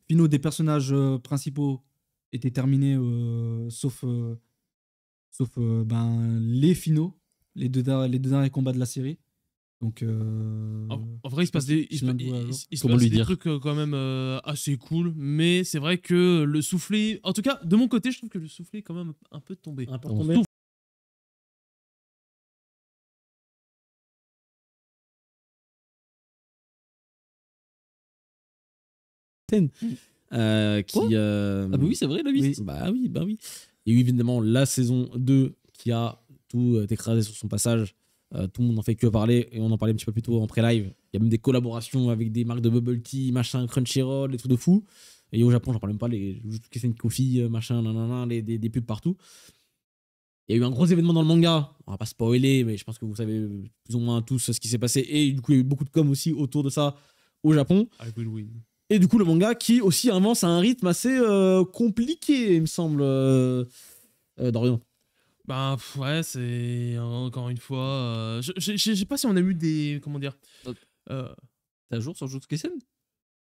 Speaker 4: finaux des personnages principaux étaient terminés, sauf, sauf ben, les finaux, les deux, les deux derniers combats de la série. Donc, euh, en, vrai, il se passe des, il, se des
Speaker 2: trucs euh, quand même euh, assez cool, mais c'est vrai que le soufflet, en tout cas, de mon côté, je trouve que le soufflet est quand même un peu tombé. Un tombé. Mm.
Speaker 1: qui, ah bah oui c'est vrai la oui. bah oui bah oui évidemment la saison 2 qui a tout écrasé sur son passage euh, tout le monde n'en fait que parler et on en parlait un petit peu plus tôt en pré-live. Il y a même des collaborations avec des marques de bubble tea, machin, Crunchyroll, des trucs de fou. Et au Japon, j'en parle même pas, les une Coffee, euh, machin, les, des, pubs partout. Il y a eu un gros événement dans le manga. On va pas spoiler, mais je pense que vous savez plus ou moins tous ce qui s'est passé. Et du coup, il y a eu beaucoup de com aussi autour de ça au Japon. Et du coup, le manga qui aussi avance à un rythme assez euh, compliqué, il me semble, euh, d'Orient.
Speaker 2: Bah ouais, c'est hein, encore une fois. Euh, je, sais pas si on a eu des. Comment dire euh, T'as un jour sur Jutsu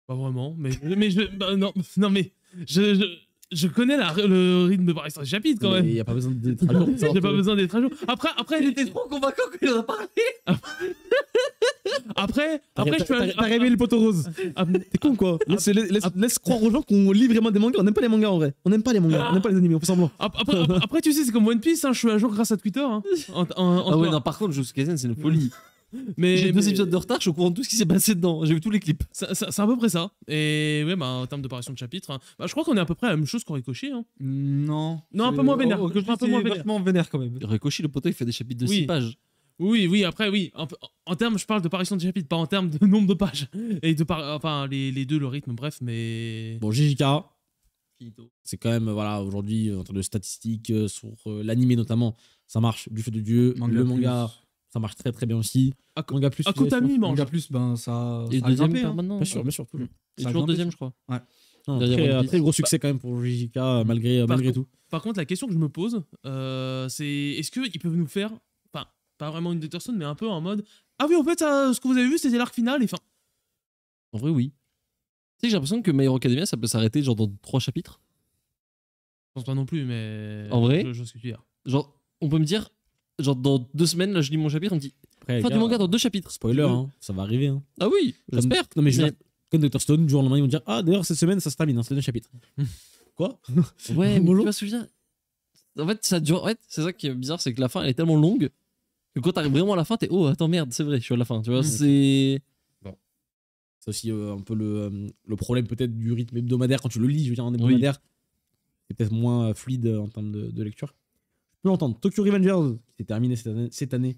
Speaker 2: Pas vraiment, mais, mais je. Bah, non, non, mais. Je, je connais le rythme de Paris Chapitre quand même. Il n'y a pas besoin d'être à jour. Il n'y a pas besoin d'être à Après, après, il était trop convaincant qu'il en a parlé.
Speaker 1: Après, après, je peux pas rêver le poteau rose. Ah, ah, T'es con quoi. Ah, laisse, croire aux gens qu'on lit vraiment des mangas. On n'aime
Speaker 2: pas les mangas en vrai. On n'aime pas les mangas. On n'aime pas les animés. On fait semblant. Après, tu sais, c'est comme One Piece. Hein. je suis un jour grâce à Twitter. Hein.
Speaker 3: ah ouais, non, par contre, Jujutsu Kaisen, c'est une folie. Mais j'ai deux épisodes de retard, je suis au courant de tout ce qui s'est
Speaker 2: passé dedans. J'ai vu tous les clips. C'est à peu près ça. Et ouais, bah, en termes de parution de chapitre, hein, bah, je crois qu'on est à peu
Speaker 3: près à la même chose qu'en Ricochet. Hein.
Speaker 4: Non. Non, un peu moins vénère. un peu moins vénère. quand même. Ricochet, le
Speaker 3: poteau, il fait des chapitres de 6 pages.
Speaker 2: Oui, oui, après, oui. En, termes, je parle de parution de chapitres pas en termes de nombre de pages. Et de par... Enfin, les, deux, le rythme, bref, mais.
Speaker 1: Bon, JJK. C'est quand même, voilà, aujourd'hui, en termes de statistiques, euh, sur euh, l'animé notamment, ça marche du fait de Dieu. le manga ça marche très très bien aussi. Ah, Manga Plus, ah,
Speaker 4: Manga Plus, ben ça. Hein. Et ça deuxième maintenant. Bien sûr, bien sûr.
Speaker 1: C'est toujours deuxième, je crois. Ouais. Euh, gros succès quand même pour JJK malgré, malgré tout.
Speaker 2: Par contre, la question que je me pose, euh, c'est est-ce qu'ils peuvent nous faire, enfin, pas vraiment une Deterson, mais un peu en mode Ah oui, en fait, ce que vous avez vu, c'était l'arc final et fin.
Speaker 3: En vrai, oui. Tu sais, j'ai l'impression que My Hero Academia, ça peut s'arrêter genre dans trois chapitres.
Speaker 2: Je pense pas non plus, mais. En vrai je,
Speaker 3: Genre, on peut me dire
Speaker 1: genre dans deux semaines, là, je lis mon chapitre, on me dit Après, fin gars, du manga dans deux chapitres. Spoiler, mmh. hein, ça va arriver. Hein. Ah oui, j'espère. Non, mais, je mais... comme Dr. Stone, du jour au lendemain, ils vont dire Ah, d'ailleurs, cette semaine, ça se termine, hein, c'est c'est deuxième chapitre Quoi Ouais, mais tu te souviens En fait, ça dure. En c'est ça qui est bizarre, c'est que la fin, elle est tellement longue que quand t'arrives vraiment à la fin, t'es Oh,
Speaker 3: attends, merde, c'est vrai, je suis à la fin. Tu vois, mmh. c'est c'est.
Speaker 1: C'est aussi euh, un peu le, euh, le problème peut-être du rythme hebdomadaire quand tu le lis, je veux dire, en hebdomadaire. C'est peut-être moins euh, fluide en termes de, de lecture. Je peux l'entendre. Tokyo Revengers, c'est terminé cette année, cette année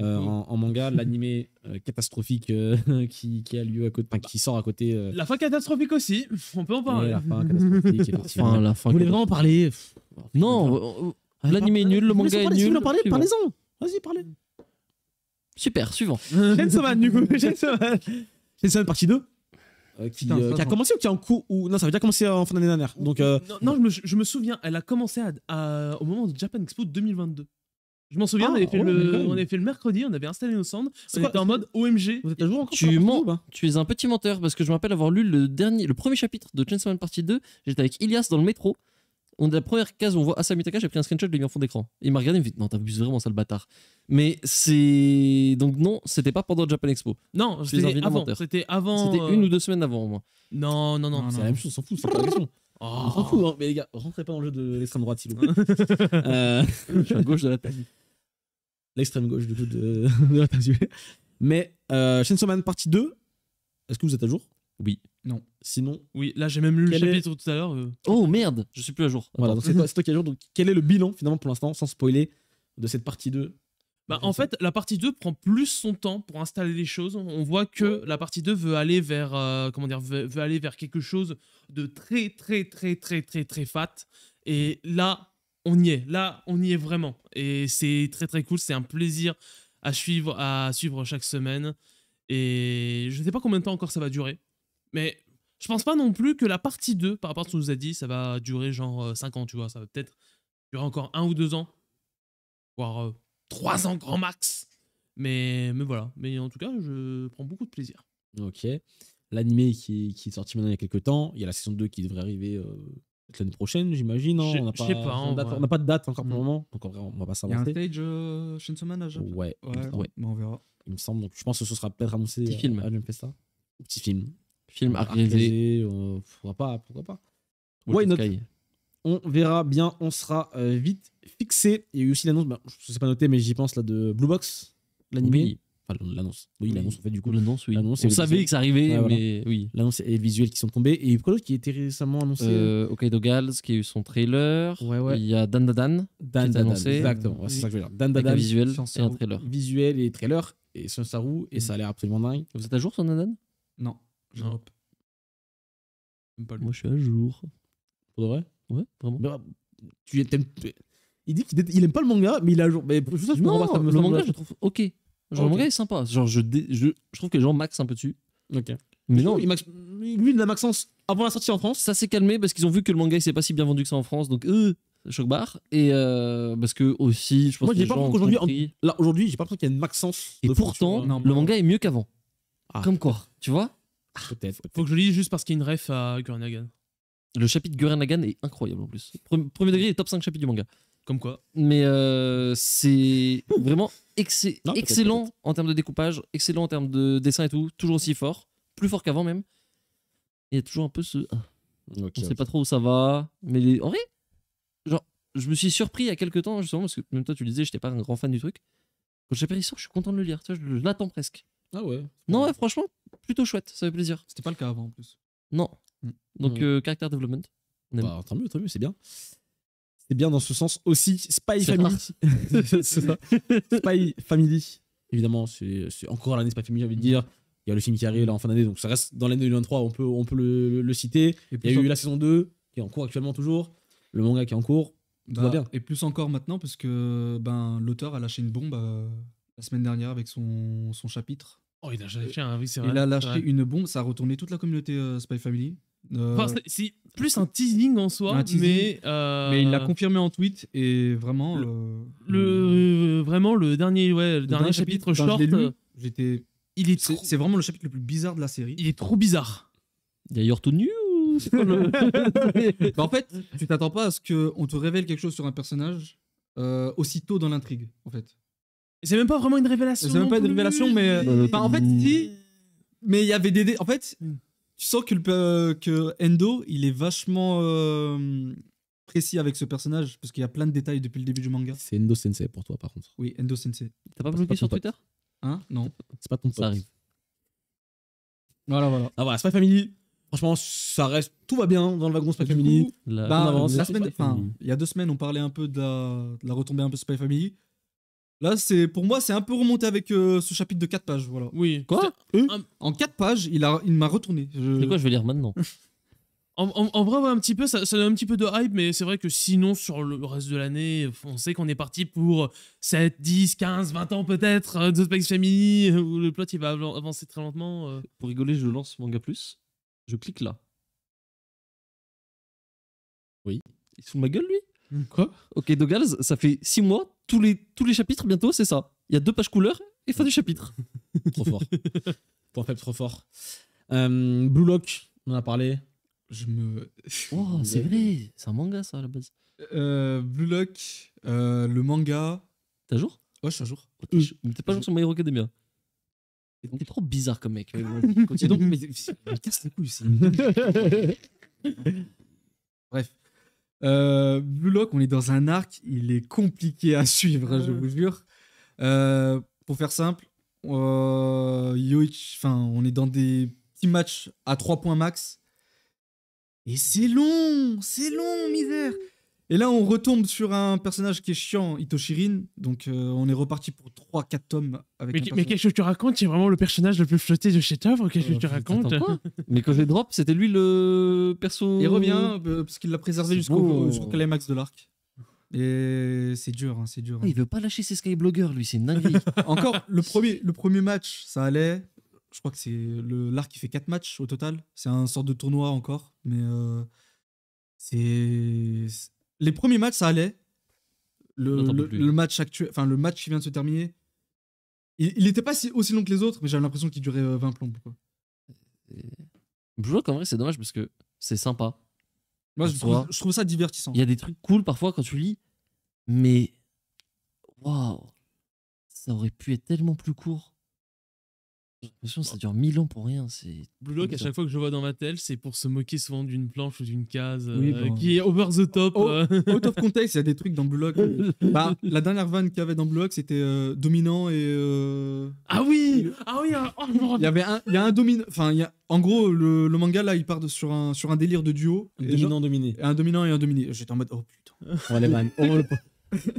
Speaker 1: euh, mhm. en, manga, l'animé euh, catastrophique euh, qui, qui, a lieu à côté, qui sort à côté.
Speaker 2: La fin catastrophique aussi, on peut en parler. la fin
Speaker 1: catastrophique. enfin, la fin Vous voulez vraiment parler Non, ah, l'animé est nul, le manga est nul. parler, parlez-en. Vas-y, parlez. Super, suivant. Gensoman, du coup. partie 2 qui, qui a commencé ou qui a en coup non ça veut dire commencer en fin d'année dernière donc
Speaker 2: non, je, me, souviens elle a commencé au moment de Japan Expo 2022 je m'en souviens, ah, oh on, avait fait
Speaker 3: le, mercredi, on avait installé nos cendres, on en mode OMG. Vous êtes tu, mens, tu es un petit menteur parce que je me rappelle avoir lu le, dernier, le premier chapitre de Chainsaw Man Partie 2. J'étais avec Ilias dans le métro. On, est la première case où on voit Asami j'ai pris un screenshot, de lui en fond d'écran. Il m'a regardé, il me dit Non, t'abuses vraiment, sale bâtard. Mais c'est. Donc, non, c'était pas pendant Japan Expo. Non, c'était avant.
Speaker 2: C'était avant. C'était une euh,
Speaker 1: ou deux semaines avant, au moins. Non, non, non. c'est la même chose, on s'en fout, c'est Oh. On s'en oh. Hein. mais les gars, rentrez pas dans le jeu de l'extrême droite, s'il vous euh, Je suis à gauche de la taille. L'extrême gauche, du coup, de, la taille. Mais euh, Chainsaw Man partie 2, est-ce que vous êtes à jour Oui. Non. Sinon. Oui, là, j'ai
Speaker 2: même lu le chapitre tout à l'heure. Euh.
Speaker 1: Oh merde Je suis plus à jour. Voilà, donc c'est toi, toi, qui es à jour. Donc, quel est le bilan, finalement, pour l'instant, sans spoiler, de cette partie 2
Speaker 2: bah, en fait, la partie 2 prend plus son temps pour installer les choses. On voit que la partie 2 veut aller vers euh, comment dire veut, aller vers quelque chose de très très très très très très fat et mm. là on y est. Là, on y est vraiment et c'est très très cool, c'est un plaisir à suivre à suivre chaque semaine et je ne sais pas combien de temps encore ça va durer. Mais je pense pas non plus que la partie 2 par rapport à ce qu'on nous a dit, ça va durer genre 5 euh, ans, tu vois, ça va peut-être durer encore un ou deux ans voire euh, Trois ans grand max. Mais, mais voilà. Mais en tout cas, je prends beaucoup de plaisir.
Speaker 1: Ok. l'anime qui, est sorti maintenant il y a quelques temps. Il y a la saison 2 qui devrait arriver euh, l'année prochaine, j'imagine. Hein. On n'a pas, on n'a pas de date encore pour le mm. moment. Donc en vrai, on va pas s'avancer. Il y a un stage euh, Ouais. Ouais. mais on verra. Il me semble. Donc je pense que ce sera peut-être annoncé petit à, euh, film. à Festa. Petit film. Film à on euh, pourquoi pas Pourquoi pas Ouais, not on verra bien, on sera euh, vite fixé. Il y a eu aussi l'annonce, bah, je ne sais pas noter, mais j'y pense là de Blue Box, l'animé. Enfin, l'annonce. Oui, l'annonce en fait du coup. L'annonce, oui. On savait que ça arrivait, mais oui. L'annonce et les visuels qui sont tombés. Et il y a quoi d'autre qui a été récemment annoncé hein euh, Hokkaido
Speaker 3: Gals qui a eu son trailer. Il y a Dan Dan. Dan Dan. Exactement, c'est ça que je veux dire. Visuel et un trailer.
Speaker 1: et trailer. Et et ça a l'air absolument dingue. Vous êtes à jour sur Dan Dan Non, je Moi,
Speaker 3: je suis à jour.
Speaker 1: Pour de vrai Ouais, vraiment. Mais, bah, tu aimes il dit qu'il aime pas le manga, mais il a jour. Mais
Speaker 3: je ça le manga, je trouve ok. le manga est sympa. Genre, je, je, trouve que les gens maxent un peu dessus. Ok. Mais non, lui, il a Maxence avant la sortie en France. ça s'est calmé parce qu'ils ont vu que le manga il s'est pas si bien vendu que ça en France. Donc, eux, choc barre. Et euh, parce que aussi, je pense Moi, que j'ai pas Là, aujourd'hui, j'ai pas l'impression qu'il y a une Maxence. Et pourtant, le manga est mieux qu'avant. Ah, Comme quoi, tu vois ah, peut-être.
Speaker 2: Faut que je le lise juste parce qu'il y a une ref à Gurren
Speaker 3: Le chapitre Gurren Lagann est incroyable en plus. Premier, degré, est top 5 chapitres du manga. Comme quoi. Mais euh, c'est vraiment excellent en termes de découpage, excellent en termes de dessin et tout, toujours aussi fort, plus fort qu'avant même. il y a toujours un peu ce. Ah, on sait pas trop où ça va, mais en vrai, genre, je me suis surpris il y a quelques temps, justement, parce que même toi, tu le disais, j'étais pas un grand fan du truc. Quand j'ai ça, je suis content de le lire, tu je, l'attends presque. Ah ouais Non, franchement, plutôt chouette, ça fait plaisir. C'était pas le cas avant en plus. Non. Mm. Donc, mm. euh, character development. Bah,
Speaker 1: tant mieux, tant mieux, c'est bien. C'est bien dans ce sens aussi. Spy Family. Spy Family. Évidemment, c'est encore l'année Spy Family, j'ai envie de dire. Il y a le film qui arrive là en fin d'année, donc ça reste dans l'année 2023, on peut, on peut le, citer. il y a eu la saison 2 qui est en cours
Speaker 4: actuellement toujours,
Speaker 1: le manga qui est en cours. Bah, bien.
Speaker 4: Et plus encore maintenant, parce que ben, l'auteur a lâché une bombe euh, la semaine dernière avec son, son chapitre. Oh, il a lâché, hein, il a lâché une bombe, ça a retourné toute la communauté euh, Spy Family. Euh, c'est plus un teasing en
Speaker 2: soi, euh, mais, il l'a confirmé
Speaker 4: en tweet et vraiment le,
Speaker 2: euh, vraiment le dernier le, dernier, chapitre, short.
Speaker 4: J'étais il c'est vraiment le chapitre le plus bizarre de la série. Il est trop bizarre.
Speaker 3: D'ailleurs tout nu
Speaker 2: En
Speaker 4: fait, tu t'attends pas à ce que on te révèle quelque chose sur un personnage aussitôt dans l'intrigue en fait. C'est même pas vraiment une révélation. C'est même pas une révélation, mais, en fait si, hmm. mais il y avait des en fait. Hmm je sens que, Endo, il est vachement euh, précis avec ce personnage, parce qu'il y a plein de détails depuis le début du manga.
Speaker 1: C'est Endo Sensei pour toi, par contre.
Speaker 4: Oui, Endo Sensei. T'as pas bloqué sur Twitter Hein Non. C'est pas ton pote. Ça arrive. Voilà, voilà. Ah voilà, Spy Family. Franchement, ça reste. Tout va bien dans le wagon Spy Family. bah, La semaine, il y a deux semaines, on parlait un peu de la, de la retombée un peu Spy Family. Là, c'est pour moi, c'est un peu remonté avec euh, ce chapitre de 4 pages. Voilà. Oui. Quoi En 4 pages, il a, il m'a retourné. C'est quoi Je vais lire maintenant. en, vrai, un petit peu, ça, donne
Speaker 2: un petit peu de hype, mais c'est vrai que sinon, sur le reste de l'année, on sait qu'on est parti pour 7, 10, 15, 20 ans peut-être euh, de Space Family, euh, où le plot il va avancer très lentement.
Speaker 3: Pour rigoler, je lance Manga Plus. Je clique là. Oui. Il se fout de ma gueule, lui Quoi Ok, Dogals, ça fait 6 mois tous les, tous les chapitres
Speaker 1: bientôt, c'est ça. Il y a deux pages couleurs et fin du chapitre. trop fort. Point faire trop fort. Euh, Blue Lock, on en a parlé. Je me. Oh, c'est
Speaker 3: vrai, c'est un manga ça à la base.
Speaker 1: Euh, Blue Lock, le manga. T'es à jour
Speaker 3: Ouais, je suis jour. Oh, t'es pas à jour sur My Hero Academia. T'es trop bizarre comme mec.
Speaker 5: Continue donc, mais, casse les couilles.
Speaker 4: Bref. Euh, on est dans un arc, il est compliqué à suivre, je vous jure. Euh, pour faire simple, euh, Yoichi, on est dans des petits matchs à 3 points max. Et c'est long, c'est long, misère. Et là, on retombe sur un personnage qui est chiant, Itoshirin. Donc, euh, on est reparti pour 3-4 tomes avec. Mais, qu'est-ce que tu racontes C'est vraiment le personnage le plus flotté de cette œuvre.
Speaker 2: Qu'est-ce que tu euh, racontes
Speaker 4: Mais quand j'ai drop, c'était lui le perso. Il revient euh, parce qu'il l'a préservé jusqu'au jusqu climax de l'arc. Et c'est dur, hein, c'est dur. Ah, hein. Il veut pas lâcher ses skybloggers, lui, c'est une Encore, le premier, le premier match, ça allait. Je crois que c'est l'arc qui fait 4 matchs au total. C'est un sorte de tournoi encore. Mais c'est les premiers matchs, ça allait. Le, match actuel, enfin, le match qui vient de se terminer, il n'était pas aussi long que les autres, mais j'avais l'impression qu'il durait 20 euh, plombes.
Speaker 3: Je vois qu'en vrai, c'est dommage parce que c'est sympa. Moi, je je trouve, ça divertissant. Il y a des trucs cool parfois quand tu lis, mais waouh, ça aurait pu être tellement plus court je l'impression que ça dure mille ans pour rien. C'est Blue Lock, à chaque
Speaker 2: fois que je vois dans ma tête c'est pour se moquer souvent d'une planche ou d'une case euh, qui
Speaker 4: est over the top. Au, euh. out of context, il y a des trucs dans Blue Lock. bah, la dernière vanne qu'il y avait dans Blue Lock, c'était euh, dominant et. Ah, ah oui Ah oui oh, Il y avait un, il y a un dominant. Enfin, il y a... En gros, le, manga là, il part sur, un, sur un délire de duo. dominant-dominé. Un dominant et un dominé. J'étais en mode, oh putain. va les vannes. Oh,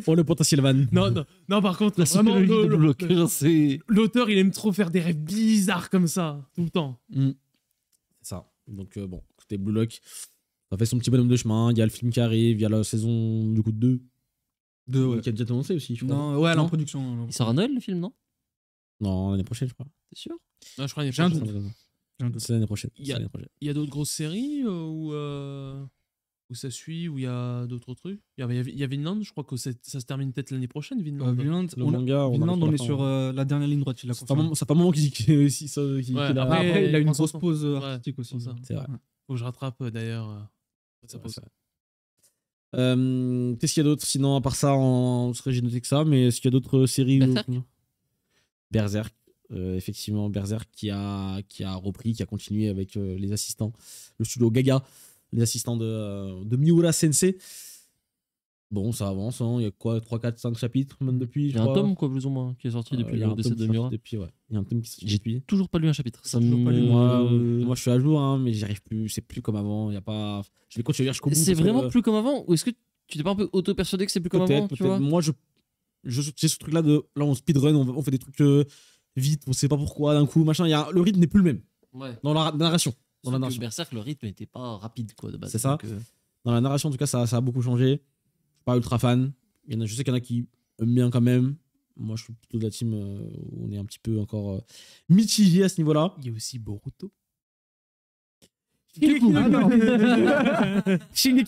Speaker 4: pour le potentiel van. Non, non, non, par
Speaker 2: contre, la vraiment, l'auteur, il aime trop faire des rêves bizarres comme ça, tout le
Speaker 1: temps. Mm. C'est ça. Donc, euh, bon, écoutez, Blue Lock, ça fait son petit bonhomme de chemin. Il y a le film qui arrive, il y a la saison, du coup, 2. deux ouais. Qui a déjà commencé aussi, je crois. Non, ouais, elle en production. Il sort à Noël, le film, non Non, l'année prochaine, je crois. T'es sûr
Speaker 3: Non, je crois
Speaker 2: l'année prochaine.
Speaker 1: C'est l'année prochaine. Il
Speaker 2: y a, d'autres grosses séries euh, ou. Euh où ça suit, où il y a d'autres trucs. Il y, avait, y a Vinland, je crois que ça se termine peut-être l'année prochaine, Vinland. Euh, le on,
Speaker 1: manga, on, est sur euh, la dernière ligne droite. Ça pas un moment qu'il il a une grosse
Speaker 2: pause euh, artistique aussi. C'est vrai. Faut que je rattrape d'ailleurs sa pause.
Speaker 1: Qu'est-ce qu'il y a d'autre Sinon, à part ça, on serait j'ai noté que ça, mais est-ce qu'il y a d'autres séries Berserk, effectivement, Berserk qui a, qui a repris, qui a continué avec les assistants, le studio Gaga, les assistants de, euh, de Miura Sensei. Bon, ça avance, hein. il y a quoi 3, 4, 5 chapitres même depuis Il y a un tome, quoi, plus ou moins, qui est sorti depuis le de Miura. Depuis, ouais. Il y a un tome qui sorti J'ai toujours pas lu un chapitre. moi, euh, moi, je suis à jour, hein, mais j'y arrive plus, c'est plus comme avant. Il y a pas... Je vais continuer jusqu'au bout. C'est vraiment euh, plus
Speaker 3: comme avant Ou est-ce que tu t'es pas un peu auto-persuadé que c'est plus comme avant tu vois
Speaker 1: Moi, je j'ai ce truc là de là on speedrun on, fait des trucs vite on sait pas pourquoi d'un coup machin y a, le rythme n'est plus le même ouais. dans la narration dans la narration.
Speaker 3: le rythme n'était pas rapide, quoi, de base. C'est ça. Euh,
Speaker 1: dans la narration, en tout cas, ça, a beaucoup changé. Je suis pas ultra fan. Il y en a, je sais qu'il y en a qui aiment bien quand même. Moi, je suis plutôt de la team où euh, on est un petit peu encore euh, mitigé à ce niveau-là. Il y a aussi Boruto. Shingeki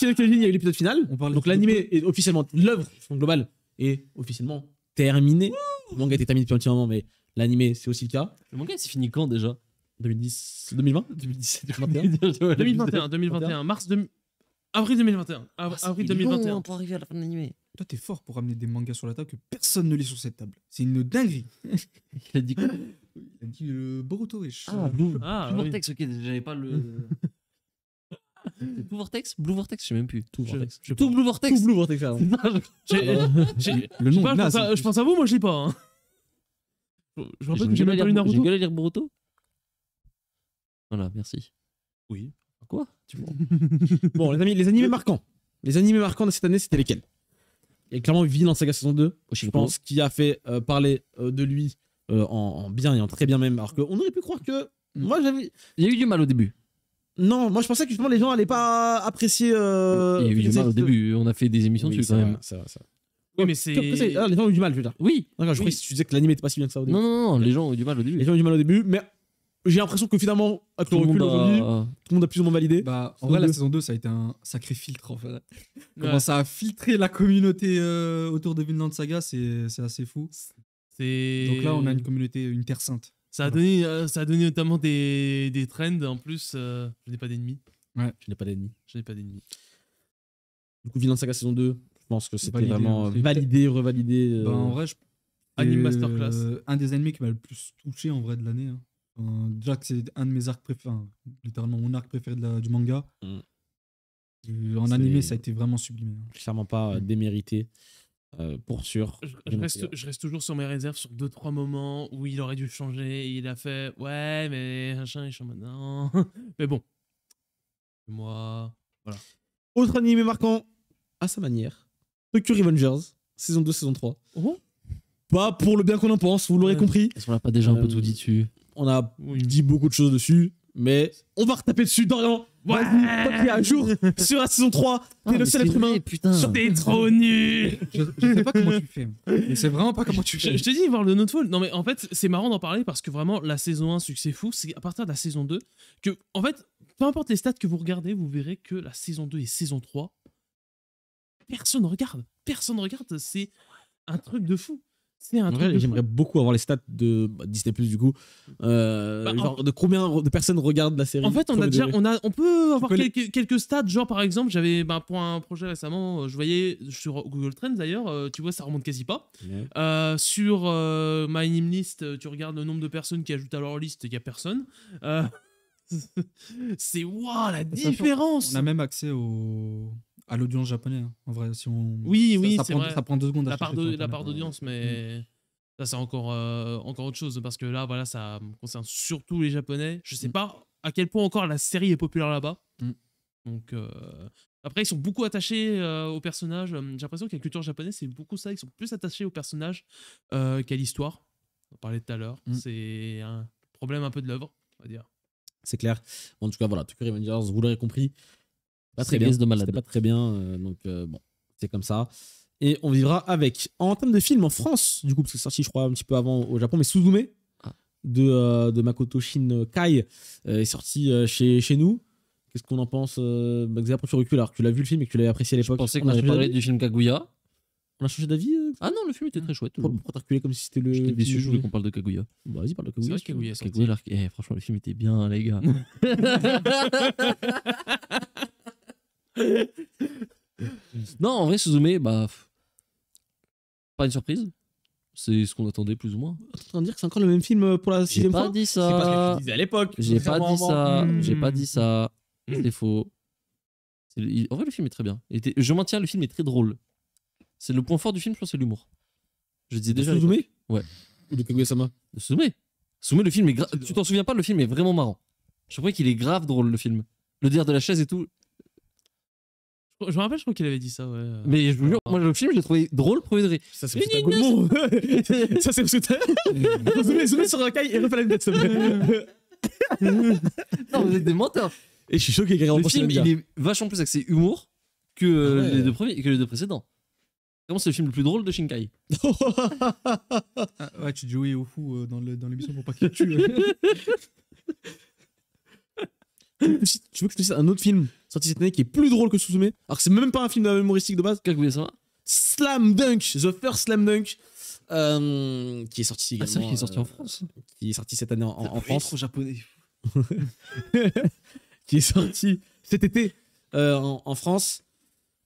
Speaker 1: no Kyojin, il y a eu l'épisode final. On Donc l'anime est officiellement l'œuvre globale est officiellement terminée. Le manga était terminé depuis un petit moment, mais l'anime c'est aussi le cas. Le manga c'est fini quand déjà 2010, 2020 2021
Speaker 2: 2021, mars Avril 2021.
Speaker 4: Ah, avril 2021. Hein, Toi, t'es fort pour amener des mangas sur la table que personne ne lit sur cette table. C'est une dinguerie. Il a dit quoi Il a dit euh, Boruto ah, Blue, ah, Vortex, j'avais pas le.
Speaker 3: Vortex Blue Vortex, je même plus. Tout, Blue Vortex. je, pense à, vous, moi pas. j'ai voilà, merci. Oui.
Speaker 1: Quoi tu Bon, les amis, les animés marquants. Les animés marquants de cette année, c'était lesquels Il Et clairement, dans Saga saison 2, je pense, qui a fait euh, parler euh, de lui euh, en, bien et en très bien même. Alors qu'on aurait pu croire que. Mm. Moi, j'avais. J'ai eu du mal au début. Non, moi je pensais que justement les gens n'allaient pas apprécier. Il y a eu du mal au début, on a fait des émissions dessus quand même. Ça, ça. Oui, mais c'est. Ah, les gens ont eu du mal, je veux dire. Oui. D'accord, je oui. croyais que tu disais que l'anime n'était pas si bien que ça au début. Non, non, non, les gens ont eu du mal au début. Les gens ont eu du mal au début, mais j'ai l'impression que
Speaker 4: finalement, tout le monde a plus ou moins validé. Bah, en vrai, la euh, saison 2, ça a été un sacré filtre. Comment ça a filtré la communauté euh, autour de Vinland Saga, c'est assez fou. Donc là, on a une communauté, une terre sainte. Ça a, donné,
Speaker 2: euh, ça a donné notamment
Speaker 4: des,
Speaker 2: des trends. En plus, je n'ai pas d'ennemis.
Speaker 4: Ouais.
Speaker 1: Je n'ai pas d'ennemis. Je n'ai pas d'ennemis. Du coup, Vinland Saga saison 2, je pense que c'était vraiment validé, revalidé. Bah, en vrai, je... Anime Masterclass.
Speaker 4: un des ennemis qui m'a le plus touché en vrai de l'année. Hein. Euh, Jack c'est un de mes arcs préférés, littéralement mon arc préféré du manga. Mm. Euh, en animé, ça a été vraiment sublimé. Hein.
Speaker 1: Clairement pas euh, mm. démérité. pour sûr. Je,
Speaker 2: reste, toujours sur mes réserves sur 2-3 moments où il aurait dû changer. il a fait Ouais, mais machin, il
Speaker 1: change maintenant. mais bon. Moi. Voilà. Autre animé marquant à sa manière Tokyo Revengers, saison 2, saison 3. Pas pour le bien qu'on en pense, vous l'aurez compris. Est-ce qu'on l'a pas déjà un peu tout dit dessus on a dit beaucoup de choses dessus, mais on va retaper dessus. Dorian, vas-y, il y a un jour sur la saison 3, t'es
Speaker 2: ah, le seul être humain sur trop Je,
Speaker 4: sais pas comment tu fais, mais c'est vraiment pas comment tu fais. Je, te
Speaker 2: dis, voir le Notfall. Non, mais en fait, c'est marrant d'en parler parce que vraiment, la saison 1, succès fou, c'est à partir de la saison 2 que, en fait, peu importe les stats que vous regardez, vous verrez que la saison 2 et saison 3, personne ne regarde. Personne ne regarde. C'est un truc de fou.
Speaker 1: C'est un J'aimerais beaucoup avoir les stats de bah, Disney Plus du coup. Euh, bah, de combien de personnes regardent la série En fait, on a déjà, on a, on peut avoir quelques, quelques, stats. Genre par exemple, j'avais bah, pour
Speaker 2: un projet récemment, euh, je voyais sur Google Trends d'ailleurs, euh, tu vois, ça remonte quasi pas. sur My Name List, tu regardes le nombre de personnes qui ajoutent à leur liste, il n'y a personne. c'est waouh la différence. On a
Speaker 4: même accès au à l'audience japonaise, hein, en vrai. Si on... Oui, ça, oui, ça prend, ça prend deux secondes. À part, de, la part
Speaker 2: d'audience, mais mm. ça, c'est encore, euh, encore autre chose. Parce que là, voilà, ça concerne surtout les Japonais. Je sais mm. pas à quel point encore la série est populaire là-bas. Mm. Donc, euh, après, ils sont beaucoup attachés au euh, aux personnages. J'ai l'impression que la culture japonaise, c'est beaucoup ça. Ils sont plus attachés aux personnages qu'à l'histoire. On parlait tout à l'heure. C'est un problème un peu de l'œuvre, on va dire.
Speaker 1: C'est clair. en tout cas, voilà, Tokyo Revengers, vous l'aurez compris, pas très bien. de malade. pas très bien, donc euh, bon, c'est comme ça. Et on vivra avec. En termes de film en France, du coup, parce que c'est sorti, je crois, un petit peu avant au Japon, mais Suzume ah. de, Makoto euh, de Makoto Shinkai euh, est sorti chez, chez nous. Qu'est-ce qu'on en pense, euh, bah, Xavier, pour tu recules Alors, que tu l'as vu le film et que tu l'as apprécié à l'époque. Je pensais qu'on avait parlé du
Speaker 3: film Kaguya. On a changé d'avis Ah non, le film était très chouette. Pour, pour t'arculer comme si c'était le. J'étais déçu, je voulais qu'on parle de Kaguya. Bah, vas-y, parle de Kaguya. C'est vrai Kaguya, eh, franchement, le film était bien, les gars. non, en vrai, Suzume, bah. Pas une surprise. C'est ce qu'on attendait plus ou moins.
Speaker 1: T'es en train de dire que c'est encore le même film euh, pour la sixième fois J'ai pas dit ça. que tu disais à l'époque. J'ai pas dit ça. J'ai pas dit
Speaker 3: ça. Hmm. C'est faux. En vrai, le film est très bien. Je maintiens le film est très drôle. C'est le point fort du film, je pense, c'est l'humour. Je disais déjà. Suzume Ouais. Ou de Kaguya-sama Suzume. Suzume, le film est. Tu t'en souviens pas, le film est vraiment marrant. Je crois qu'il est grave drôle, le film. Le dire de la chaise et tout. Je me
Speaker 2: rappelle, je crois qu'il avait dit ça, ouais. Euh,
Speaker 3: Mais je vous jure, moi le film, je l'ai trouvé drôle, premier degré. Ça, c'est parce que Ça, c'est parce que t'as. zoomé sur et refait la lunette, s'il Non, vous êtes des menteurs. Et je suis choqué qu'il Le film, il est vachement plus axé humour que, euh, ah les deux premiers, que les deux précédents. Comment c'est le film le plus drôle de Shinkai.
Speaker 4: Ah, ouais, tu dis oui au fou euh, dans l'émission pour pas qu'il tue. tu veux que je te dise un autre film sorti cette année, qui est plus drôle que Suzume. Alors que c'est même
Speaker 1: pas un film humoristique de base. Qu'est-ce que vous Slam Dunk, The First Slam Dunk. Euh, qui est sorti ah, qui est sorti en euh, France. qui est sorti cette année en, en, France. trop japonais. qui est sorti cet été euh, en, en, France.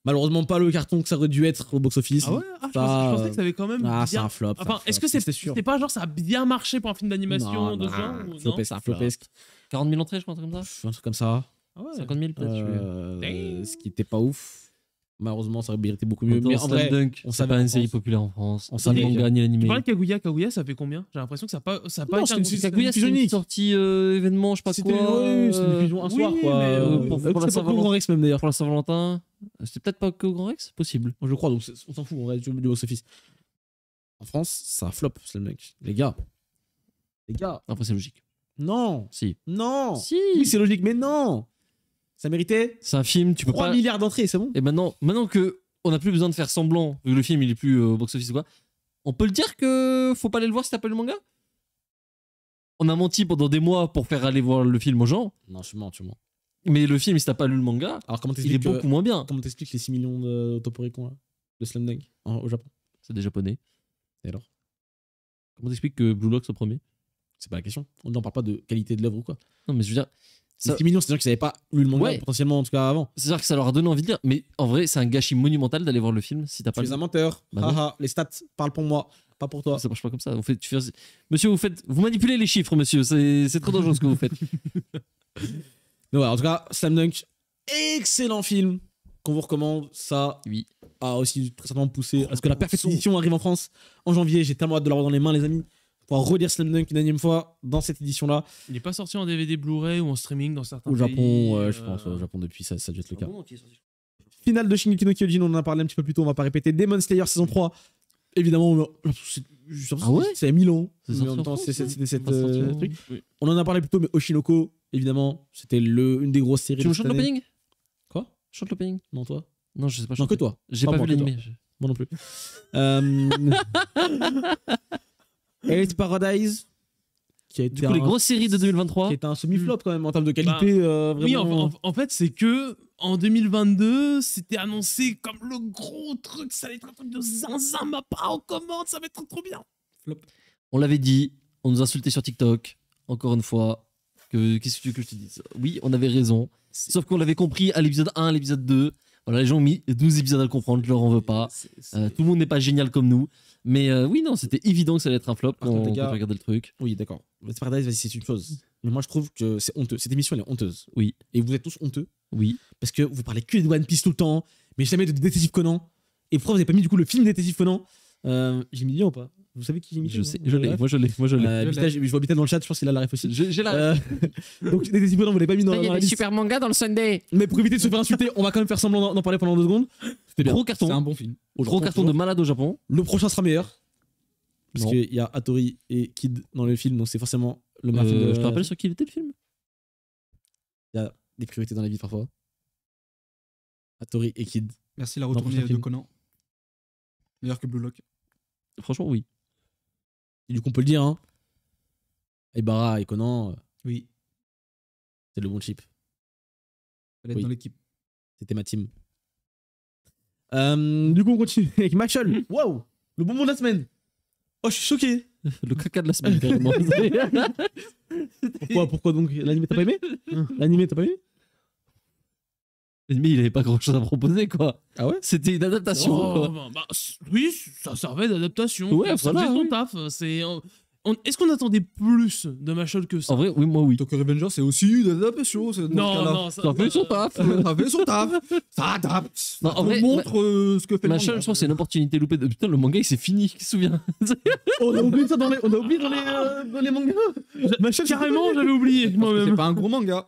Speaker 1: Malheureusement, pas le carton que ça aurait dû être au box-office. Ah ouais ah, je, pensais, que ça avait quand même. Ah, bien... c'est un flop. Enfin,
Speaker 2: est-ce que c'est C'était pas genre ça a bien marché pour un film d'animation de genre un flopesque.
Speaker 1: 40 000 entrées, je pense, comme ça. Un truc comme ça. Ouais. 50 000 tu Euh, ce qui était pas ouf. Malheureusement, ça aurait été beaucoup mieux. mais en vrai, Dunk, on savait pas une série populaire en France. On s'appelle qu'on gagnait l'anime. Tu parles
Speaker 2: de Kaguya, Kaguya, ça fait combien J'ai l'impression que ça n'a pas, ça pas été un une, c'est une
Speaker 3: sortie euh, événement, je sais pas quoi. C'était une fusion un soir, quoi. Mais, euh, euh, pour, la Saint-Valentin. Rex, même d'ailleurs. Pour la Saint-Valentin. C'était
Speaker 1: peut-être pas que au Grand Rex Possible. Je crois, donc on s'en fout, on reste du box-office. En France, ça flop, c'est le mec. Les gars. Les gars. Après, c'est logique. Non. Si. Non. Si. Oui, c'est logique, mais non. Ça méritait C'est un film, tu peux 3 milliards d'entrées, c'est bon Et
Speaker 3: maintenant, maintenant que n'a plus besoin de faire semblant, que le film il est plus euh, box-office ou quoi, on peut le dire que faut pas aller le voir si t'as pas lu le manga On a menti pendant des mois pour faire aller voir le film aux gens.
Speaker 1: Non, je mens, tu mens. Mais
Speaker 3: le film, si t'as pas lu le manga, Alors, comment il est beaucoup moins
Speaker 1: bien. Comment t'expliques les 6 millions de Toporicon, là De Slam au Japon C'est des japonais. Et alors Comment t'expliques que Blue Lock soit premier C'est pas la question. On n'en parle pas de qualité de l'œuvre ou quoi. Non, mais je veux dire, c'est mignon, cest à qu'ils n'avaient pas lu le manga potentiellement en tout cas avant. cest à que ça leur a donné envie de dire, mais en vrai,
Speaker 3: c'est un gâchis monumental d'aller voir le film si t'as Tu un menteur.
Speaker 1: Bah ah ah, les stats parlent pour moi, pas pour toi. Ça marche pas comme ça. Monsieur, vous faites, vous manipulez les chiffres, monsieur. C'est trop dangereux ce que vous faites. en tout cas, Slam Dunk, excellent film qu'on vous recommande. Ça oui. a aussi très certainement poussé à ce que la perfection arrive en France en janvier. J'ai tellement hâte de l'avoir dans les mains, les amis. Redire relire Slam Dunk une dernière fois dans cette édition-là. Il n'est pas sorti en DVD Blu-ray ou en streaming dans certains Au Japon, euh, je pense. Au Japon, depuis, ça, ça doit être le cas. Finale de Shingeki no Kyojin, on en a parlé un petit peu plus tôt, on va pas répéter. Demon Slayer saison 3, évidemment, c'est ah ouais euh, On en a parlé plus tôt, mais Oshinoko, évidemment, c'était une des grosses séries. Tu me chantes l'opening
Speaker 3: Quoi Chante l'opening
Speaker 1: Non, toi Non, je sais pas. que toi. J'ai pas, pas, vu l'anime. Moi non plus. euh... Mmh. Elite Paradise. Qui a été du coup, les grosses séries de 2023. Qui était un semi-flop quand même en termes de bah, qualité. Euh, oui, hein.
Speaker 2: en, fait, c'est que en 2022, c'était annoncé comme le gros truc. Ça allait être un truc de zinzin, ma part en commande, ça va être trop, bien.
Speaker 3: Flop. On l'avait dit, on nous insultait sur TikTok, encore une fois. Qu'est-ce que tu veux que je te dise Oui, on avait raison. Sauf qu'on l'avait compris à l'épisode 1, à l'épisode 2. Voilà, les gens ont mis 12 épisodes à le comprendre, je leur en veux pas. Euh, tout le monde n'est pas génial comme nous. Mais euh, oui, non, c'était évident
Speaker 1: que ça allait être un flop quand, le truc. Oui, d'accord. vas-y, c'est une chose. Mm. Mais moi, je trouve que c'est honteux. Cette émission, elle est honteuse. Oui, Et vous êtes tous honteux oui. parce que vous parlez que de One Piece tout le temps, mais jamais de Détective Conan. Et pourquoi vous avez pas mis du coup le film Détective Conan euh, J'ai mis bien ou pas vous savez qui mis Je sais, je l'ai, moi je l'ai, moi je l'ai. Euh, je, vois Bita dans le chat, je pense qu'il a la ref aussi. J'ai la euh, donc des hypothèses, non, vous l'avez pas mis dans, Il y a des super mangas dans le Sunday. Mais pour éviter de se faire insulter, on va quand même faire semblant d'en parler pendant deux secondes. C'était bien. Gros carton. C'est un bon film. Gros carton de malade au Japon. Le prochain sera meilleur. Parce qu'il y a Hattori et Kid dans le film, donc c'est forcément le meilleur euh, Je te rappelle sur qui il était le film Il y a des priorités dans la vie parfois. Hattori et Kid.
Speaker 4: Merci la retournée de Conan. Meilleur que Blue Lock. Franchement, oui
Speaker 1: du coup, on peut le dire, hein. Ibarra et Conan. Euh, oui. C'est le bon chip. Fallait oui. dans l'équipe. C'était ma team. Euh, du coup, on continue avec machel hmm. Waouh Le bonbon de la semaine. Oh, je suis choqué. le caca de la semaine, pourquoi, pourquoi donc L'anime t'as pas aimé L'anime t'as pas aimé
Speaker 3: mais il avait pas grand chose à
Speaker 1: proposer quoi.
Speaker 3: Ah ouais C'était une adaptation. Oh,
Speaker 2: bah, bah oui, ça servait d'adaptation. Ouais, ça voilà, faisait son taf. C'est est-ce qu'on attendait plus de Machol que ça En vrai, oui, moi oui. Donc Revenger, c'est aussi
Speaker 3: une adaptation. Non, non, ça, ça fait euh... son taf. ça euh, fait son taf. Ça adapte. en on vrai, montre euh, ce que fait Machol, je pense c'est une opportunité loupée. De... Putain, le manga, il s'est fini, qui se souvient On a oublié ça dans les, on a oublié dans les, euh,
Speaker 2: dans les mangas.
Speaker 3: Carrément, j'avais oublié C'est pas un gros manga.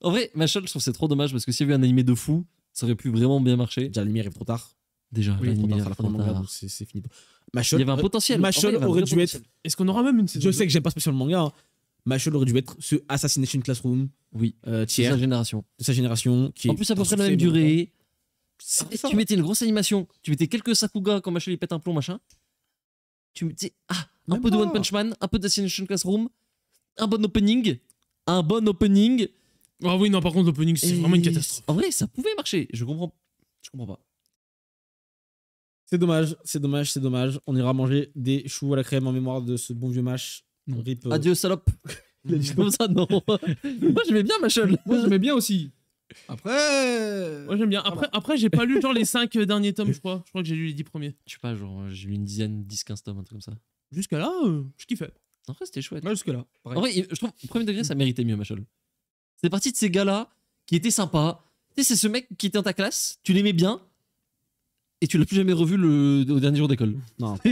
Speaker 3: En vrai, Machel, je trouve c'est trop dommage parce que s'il y avait un animé de fou, ça aurait pu vraiment bien
Speaker 1: marcher. Déjà, l'animé arrive trop tard. Déjà, oui, arrive trop tard. C'est fini. il y avait un potentiel. Machal aurait dû être. Est-ce qu'on aura même une saison Je sais que j'aime pas spécialement le manga. Hein. aurait dû être ce Assassination Classroom. Oui. Euh, de sa génération. De sa génération. Qui en plus, ça peu la même durée.
Speaker 3: Tu mettais une grosse animation. Tu mettais quelques Sakuga quand Machel il pète un plomb, machin. Tu mettais. Ah, un peu de One Punch Man, un peu d'Assassination Classroom, un bon opening. Un bon
Speaker 1: opening ah oui, non, par contre, l'opening, c'est vraiment une catastrophe. En vrai, ça pouvait marcher. Je comprends. Je comprends pas. C'est dommage, c'est dommage, c'est dommage. On ira manger des choux à la crème en mémoire de ce bon vieux match. Rip, euh, Adieu, salope. Il a dit comme ça, non. Moi,
Speaker 4: j'aimais bien Machel. Moi, j'aimais bien aussi.
Speaker 1: Après. Moi, j'aime bien. Après, après j'ai pas
Speaker 3: lu genre les 5 euh, derniers tomes, je crois. Je crois que j'ai lu les 10 premiers. Je sais pas, genre, euh, j'ai lu une dizaine, 10, 15 tomes, un truc comme ça. Jusqu'à là, je kiffais. En vrai, c'était chouette. Ouais, jusque-là. En vrai, je trouve, au premier degré, ça méritait mieux, Machel. C'est parti de ces gars-là qui étaient sympas. c'est ce mec qui était en ta classe, tu l'aimais bien,
Speaker 1: et tu l'as plus jamais revu le, au dernier jour d'école. Non.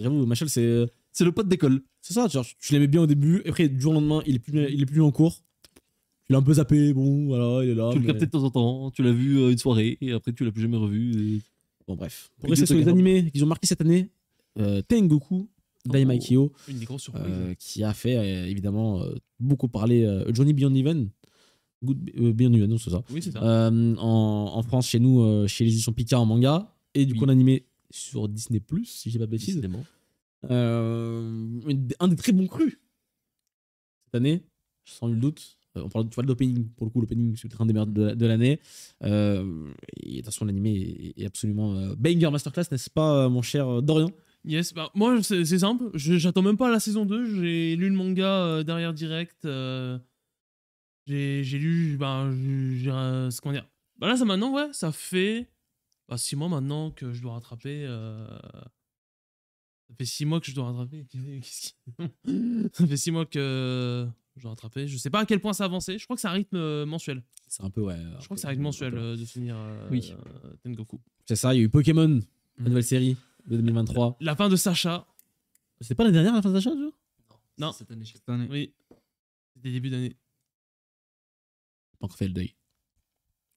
Speaker 1: J'avoue, c'est. Euh, c'est le pote d'école. C'est ça, tu l'aimais bien au début, et après, du jour au lendemain, il est plus, il est plus en cours. Il l'as un peu zappé, bon, voilà, il est là. Tu le captes de temps en temps, tu l'as vu euh, une soirée, et après, tu l'as plus jamais revu. Bon, bref. Pour rester sur les animés qu'ils ont marqué cette année, euh, Tengoku, Daimaikyo, euh, qui a fait euh, évidemment euh, beaucoup parler Johnny Beyond Even, Good, c'est ça. en, France, chez nous, chez les éditions Picard en manga. Et du coup, animé sur Disney, si j'ai pas de bêtises. un des très bons crus cette année, sans nul doute. on parle de l'opening, pour le coup, l'opening, c'est le être des merdes de, l'année. et de toute façon, l'animé est, absolument banger masterclass, n'est-ce pas, mon cher Dorian
Speaker 2: Yes, bah, moi c'est simple, j'attends même pas la saison 2, j'ai lu le manga euh, derrière direct, euh, j'ai lu, bah, j'ai, euh, comment dire, bah là ça maintenant ouais, ça fait bah, 6 mois maintenant que je dois rattraper, euh, ça fait 6 mois que je dois rattraper, ça fait 6 mois que je dois rattraper, je sais pas à quel point ça a avancé, je crois que c'est un rythme mensuel. C'est un peu ouais. je crois que c'est un rythme mensuel de finir oui. Tengoku.
Speaker 1: C'est ça, il y a eu Pokémon, la mm. nouvelle série. 2023.
Speaker 2: La fin de Sacha.
Speaker 1: C'est pas la dernière, la fin de Sacha, toujours
Speaker 3: Non. Cette année, cette année. Oui. C'était début d'année.
Speaker 5: J'ai pas
Speaker 1: encore fait le deuil.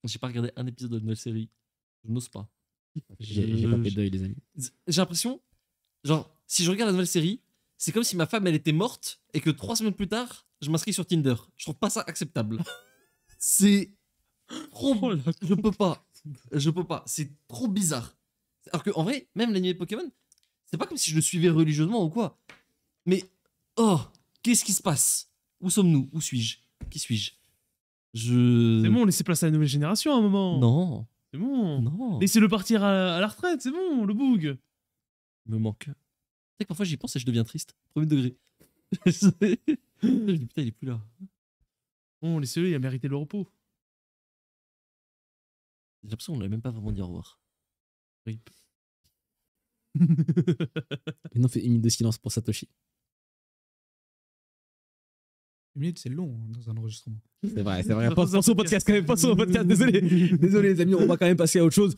Speaker 3: J'ai pas regardé un épisode de nouvelle série. Je n'ose pas. J'ai pas fait le deuil, les amis. J'ai l'impression, genre, si je regarde la nouvelle série, c'est comme si ma femme, elle était morte et que trois semaines plus tard, je m'inscris sur Tinder. Je trouve pas ça acceptable. c'est oh trop. je peux pas. Je peux pas. C'est trop bizarre. Alors en vrai, même l'animé Pokémon, c'est pas comme si je le suivais religieusement ou quoi. Mais, oh, qu'est-ce qui se passe Où sommes-nous Où suis-je Qui suis-je Je. C'est bon,
Speaker 2: laissez place à la nouvelle génération à un moment. Non. C'est bon. Non.
Speaker 3: Laissez-le partir à, la retraite, c'est bon, le boug. Il me manque. Tu sais que parfois j'y pense et je deviens triste. Premier degré. je dis putain, il est plus là. Bon, laissez-le, il a mérité le repos. J'ai l'impression qu'on ne même pas vraiment dit au revoir. Maintenant, fait
Speaker 1: une minute de silence pour Satoshi.
Speaker 4: Une minute, c'est long hein, dans un enregistrement.
Speaker 1: C'est vrai, c'est vrai. Pas au
Speaker 4: podcast quand même, pas au podcast, désolé. Désolé les amis, on va quand même passer
Speaker 1: à autre chose.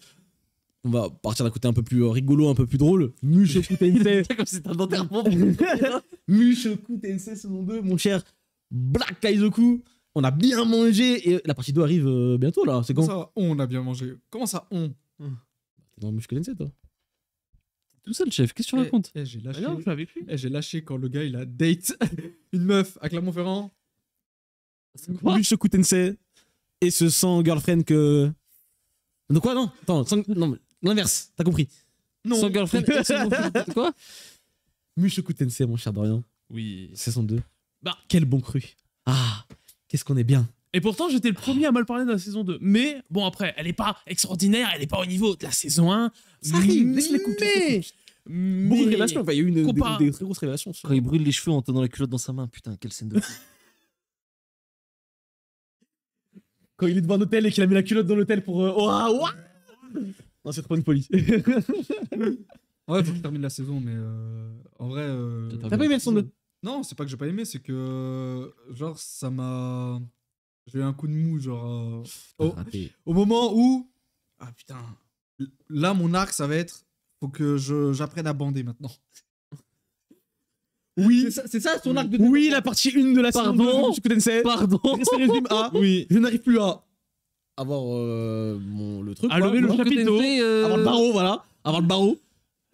Speaker 1: On va partir d'un côté un peu plus euh, rigolo, un peu plus drôle. Mushoku Tensei. comme c'est un enterrement. Mushoku Tensei saison 2, mon cher Black Kaizoku. On a bien mangé et la partie 2 arrive euh, bientôt là. C'est quand ça,
Speaker 4: on a bien mangé Comment ça, on T'es dans Mushoku Tensei toi tout
Speaker 1: seul chef, qu'est-ce que tu racontes J'ai lâché.
Speaker 4: j'ai lâché quand le gars il a date une meuf à Clermont-Ferrand.
Speaker 1: Mushoku Tensei et ce sans girlfriend que. non quoi, non Attends, non, l'inverse, t'as compris. Non. Sans girlfriend et sans girlfriend. quoi Mushoku Tensei, mon cher Dorian. Oui. Saison 2. Bah. Quel bon cru. Ah, qu'est-ce qu'on est bien.
Speaker 2: Et pourtant, j'étais le premier à mal parler de la saison 2. Mais bon, après, elle n'est pas extraordinaire, elle n'est pas au niveau de la saison
Speaker 3: 1. Ça arrive, laisse les
Speaker 2: couper. Beaucoup de révélations, il y a eu une, des, très
Speaker 3: grosses révélations. Quand il brûle les cheveux en tenant la culotte dans sa main, putain, quelle scène de
Speaker 4: Quand il est devant un et qu'il a mis la culotte dans l'hôtel pour. Euh... Oh, ah, ouah non, c'est trop une police. ouais, faut que je termine la saison, mais euh, en vrai. Euh, T'as pas aimé la saison 2 Non, c'est pas que j'ai pas aimé, c'est que. Euh, genre, ça m'a. J'ai eu un coup de mou, genre. Euh, au, moment où. Ah putain. Là, mon arc, ça va être. Faut que j'apprenne à bander maintenant. Oui, c'est ça, son arc de Oui, la partie 1 de la Pardon. Pardon. Pardon. Oui. Je n'arrive plus à
Speaker 1: avoir euh, mon, le truc. avant le chapiteau. Euh, avoir le barreau, voilà. Avoir le barreau.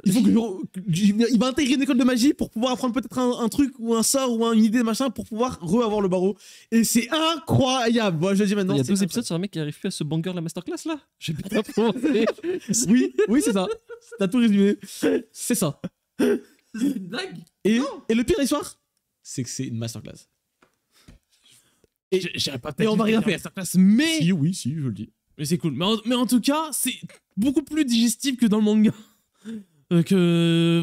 Speaker 1: Il faut Il va intégrer une école de magie pour pouvoir apprendre peut-être un, truc ou un sort ou une idée, machin, pour pouvoir re-avoir le barreau. Et c'est incroyable. Bon je dis maintenant. Il y
Speaker 3: a deux épisodes sur un mec qui arrive à se banger la masterclass là. J'ai
Speaker 1: Oui, oui, c'est ça. T'as tout résumé. C'est ça. C'est une blague. Et, et, le pire histoire, c'est que c'est une masterclass.
Speaker 2: Et, on va rien faire. Masterclass, mais. Si, oui, si, je le dis. Mais c'est cool. Mais en, mais en tout cas, c'est beaucoup plus digestif que dans le manga que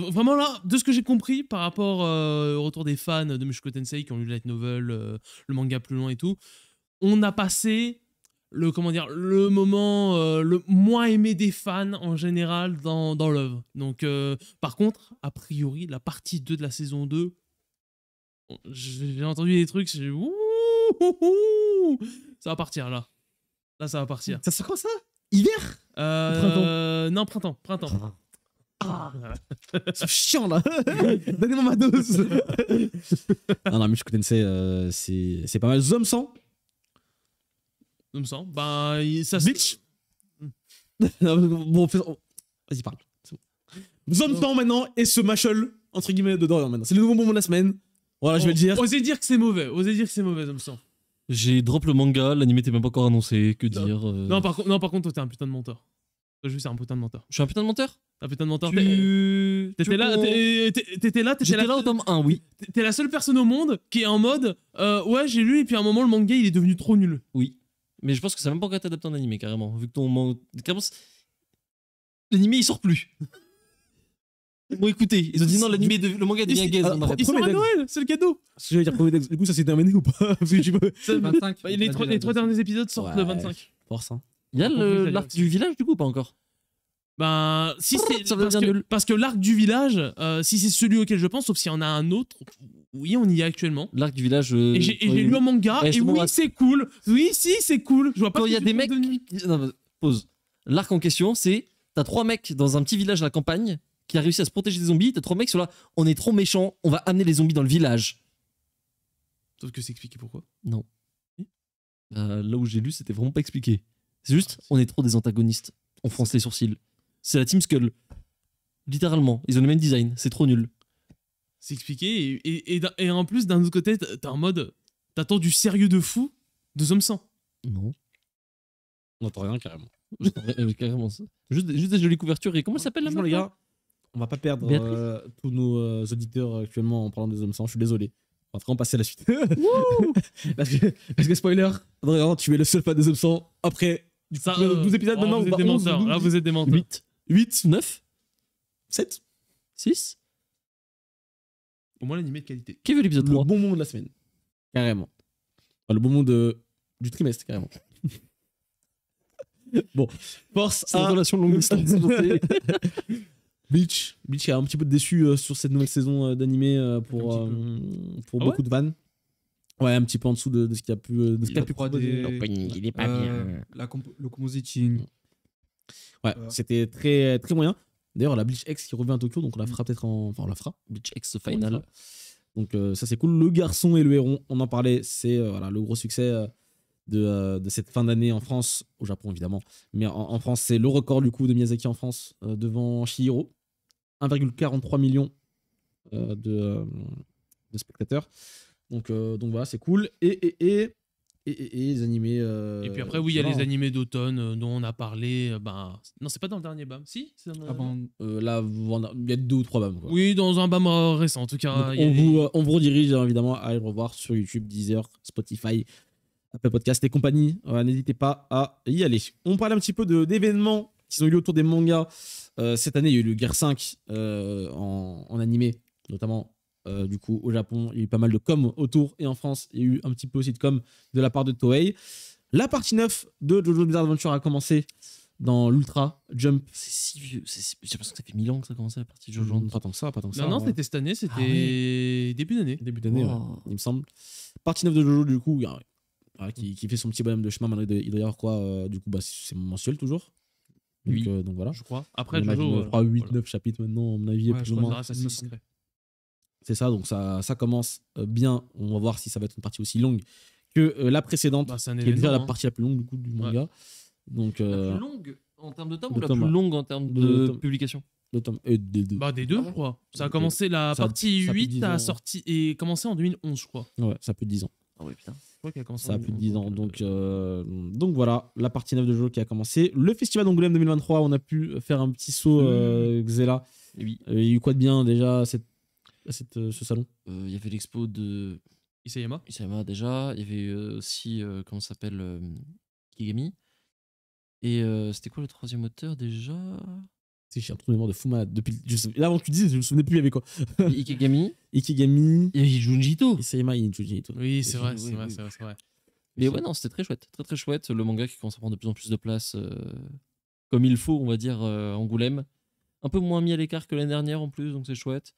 Speaker 2: euh, vraiment là, de ce que j'ai compris par rapport euh, au retour des fans de Mushiko Tensei qui ont lu light novel, euh, le manga plus loin et tout, on a passé le comment dire le moment le moins aimé des fans en général dans, dans l'œuvre. Donc par contre, a priori, la partie 2 de la saison 2 j'ai entendu des trucs, ça va partir là. Là ça va partir. Ça quand ça Hiver
Speaker 1: printemps.
Speaker 2: Non, printemps, printemps. Ah. c'est chiant là Donnez-moi ma dose
Speaker 1: non, mais je euh, c'est, c'est pas mal. Zom 100
Speaker 2: Zom 100 Bah, ça se.
Speaker 1: Bon, vas-y, parle. Zom 100 maintenant et ce machel, entre guillemets, de Dorian maintenant. C'est le nouveau bonbon de la semaine. Voilà, je vais le dire.
Speaker 2: Osez dire que c'est mauvais, osez dire que c'est mauvais, Zom 100.
Speaker 3: J'ai drop le manga, L'animé était même pas encore annoncé, que dire euh. Non,
Speaker 2: par, contre- non, par contre, toi, t'es un putain de menteur. Toi, je suis c'est un putain de menteur. Je suis un putain de menteur ah putain de T'étais là, t'étais là, t'étais là. au tome 1, oui. T'es la seule personne au monde qui est en mode euh, ouais j'ai lu et puis à un moment le
Speaker 3: manga il est devenu trop nul. Oui. Mais je pense que c'est même pas encore adapté en animé carrément. Vu que ton manga, l'animé il sort plus.
Speaker 1: Bon écoutez, ils ont dit non l'animé, le manga devient gaze. Ils sont à Noël, c'est le cadeau. du coup ça s'est terminé ou pas Les trois
Speaker 2: derniers épisodes sortent le 25.
Speaker 1: Force. Il y a l'arc
Speaker 3: du village du coup pas encore.
Speaker 2: Ben, si c'est parce, parce, que l'arc du village, euh, si c'est celui auquel je pense, sauf s'il y en a un autre, oui, on y est actuellement. L'arc du village. Euh, et j'ai lu un manga, et oui, c'est
Speaker 3: cool. Oui, si, c'est cool. Je vois pas il y a des mecs. Non, pause. L'arc en question, c'est t'as trois mecs dans un petit village à la campagne qui a réussi à se protéger des zombies. T'as trois mecs, sur là on est trop méchants, on va amener les zombies dans le village.
Speaker 2: Sauf que c'est expliqué pourquoi.
Speaker 3: Non. Euh, là où j'ai lu, c'était vraiment pas expliqué. C'est juste, on est trop des antagonistes. On fronce les sourcils. C'est la Team Skull. Littéralement, ils ont le même design, c'est trop nul.
Speaker 2: C'est expliqué, et, en plus, d'un autre côté, t'as un mode, t'attends du sérieux de
Speaker 3: fou
Speaker 1: de Zom 100. Non. On n'entend rien carrément. carrément.
Speaker 3: Juste, juste des jolies couvertures. Et comment ça s'appelle la les gars
Speaker 1: On va pas perdre euh, tous nos euh, auditeurs actuellement en parlant des hommes 100, Je suis désolé. On va vraiment passer à la suite. parce, que, parce, que, spoiler, Adrien, tu es le seul fan des hommes 100 après. 12 euh, épisodes oh, maintenant. Vous êtes des menteurs.
Speaker 3: là, vous êtes des menteurs. 8, 9, 7, 6.
Speaker 1: Au moins l'animé de qualité. Quel veut l'épisode 3 Le bon moment de la semaine. Carrément. le bon moment de... du trimestre, carrément. bon. Force à. relation longue distance. Bleach. Bleach a un petit peu déçu euh, sur cette nouvelle saison
Speaker 4: euh, d'animé euh, pour, euh,
Speaker 1: pour ah beaucoup de vannes. Ouais, un petit peu en dessous de, ce qu'il a pu, de a pu des... Il est pas bien.
Speaker 4: La le compositing. Mm.
Speaker 1: Ouais, c'était très, très moyen. D'ailleurs, la Bleach X qui revient à Tokyo, donc on la mm. fera peut-être en. Enfin, on la fera. Bleach X Final. Donc, euh, ça, c'est cool. Le garçon et le héron, on en parlait. C'est euh, le gros succès euh, de, cette fin d'année en France, au Japon évidemment. Mais en, France, c'est le record du coup de Miyazaki en France devant Shihiro. 1,43 million de, spectateurs. Donc, donc voilà, c'est cool. Et, et, et et, les animés. Euh, et puis après, oui, il y a les hein.
Speaker 2: animés d'automne euh, dont on a parlé. Euh, ben, non, c'est pas dans le dernier BAM. Si ah ben,
Speaker 1: Là, il y a deux ou trois BAM. Oui, dans un BAM récent, en tout cas. On, vous, on, vous, redirige hein, évidemment à aller revoir sur YouTube, Deezer, Spotify, Apple Podcast et compagnie. N'hésitez pas à y aller. On parle un petit peu d'événements qui ont eu lieu autour des mangas. cette année, il y a eu le Guerre 5 en, en animé, notamment euh, du coup, au Japon, il y a eu pas mal de com autour, et en France, il y a eu un petit peu aussi de com de la part de Toei. La partie 9 de JoJo Bizarre Adventure a commencé dans l'Ultra Jump. C'est si vieux. J'ai l'impression que ça fait 1000 ans que ça a commencé la partie JoJo. Mmh, pas tant que ça, pas tant que ça. Non, non, hein. c'était cette année, c'était ah début d'année. Début d'année, il me semble. Partie 9 de JoJo, du coup, qui, fait son petit bonhomme de chemin. de il doit y avoir quoi euh, Du coup, bah, c'est mensuel toujours. Donc, oui. Euh, donc, voilà. Je crois. Après, on JoJo. 8, 9 chapitres maintenant, à mon avis. Ouais, plus je ou moins. Ça, c'est ça, donc ça, ça commence euh, bien. On va voir si ça va être une partie aussi longue que euh, la précédente, bah, qui est déjà la hein. partie la plus longue du coup du manga. Donc, la plus euh,
Speaker 3: longue en termes de tome
Speaker 1: ou la plus longue en termes de, publication de des deux. Bah, des deux, je crois. Ça a commencé la
Speaker 2: partie 8 a sorti et commencé en 2011, je crois.
Speaker 1: Ouais, ça a plus de 10 ans. Ah ouais, putain. a commencé ça a plus de 10 ans. Donc, donc voilà, la partie 9 de jeu qui a commencé. Le Festival d'Angoulême 2023, on a pu faire un petit saut, mmh. euh, Xela. Oui. Il y a eu quoi de bien déjà cette à euh, ce salon
Speaker 3: euh, Il y avait l'expo de. Isayama Isayama déjà. Il y avait euh, aussi, comment ça s'appelle Kigami. Et c'était quoi le troisième auteur
Speaker 1: déjà c'est j'ai un trou de fuma de fou malade. Depuis, là, avant que tu dises, je me souvenais plus, il y avait quoi Ikigami. Ikigami. avait Junjito. Isayama et Junjito.
Speaker 2: Oui, c'est vrai, c'est vrai, c'est vrai.
Speaker 3: Mais ouais, non, c'était très chouette. Très, très chouette. Le manga qui commence à prendre de plus en plus de place, comme il faut, on va dire, euh, Angoulême. Un peu moins mis à l'écart que l'année dernière en plus, donc c'est chouette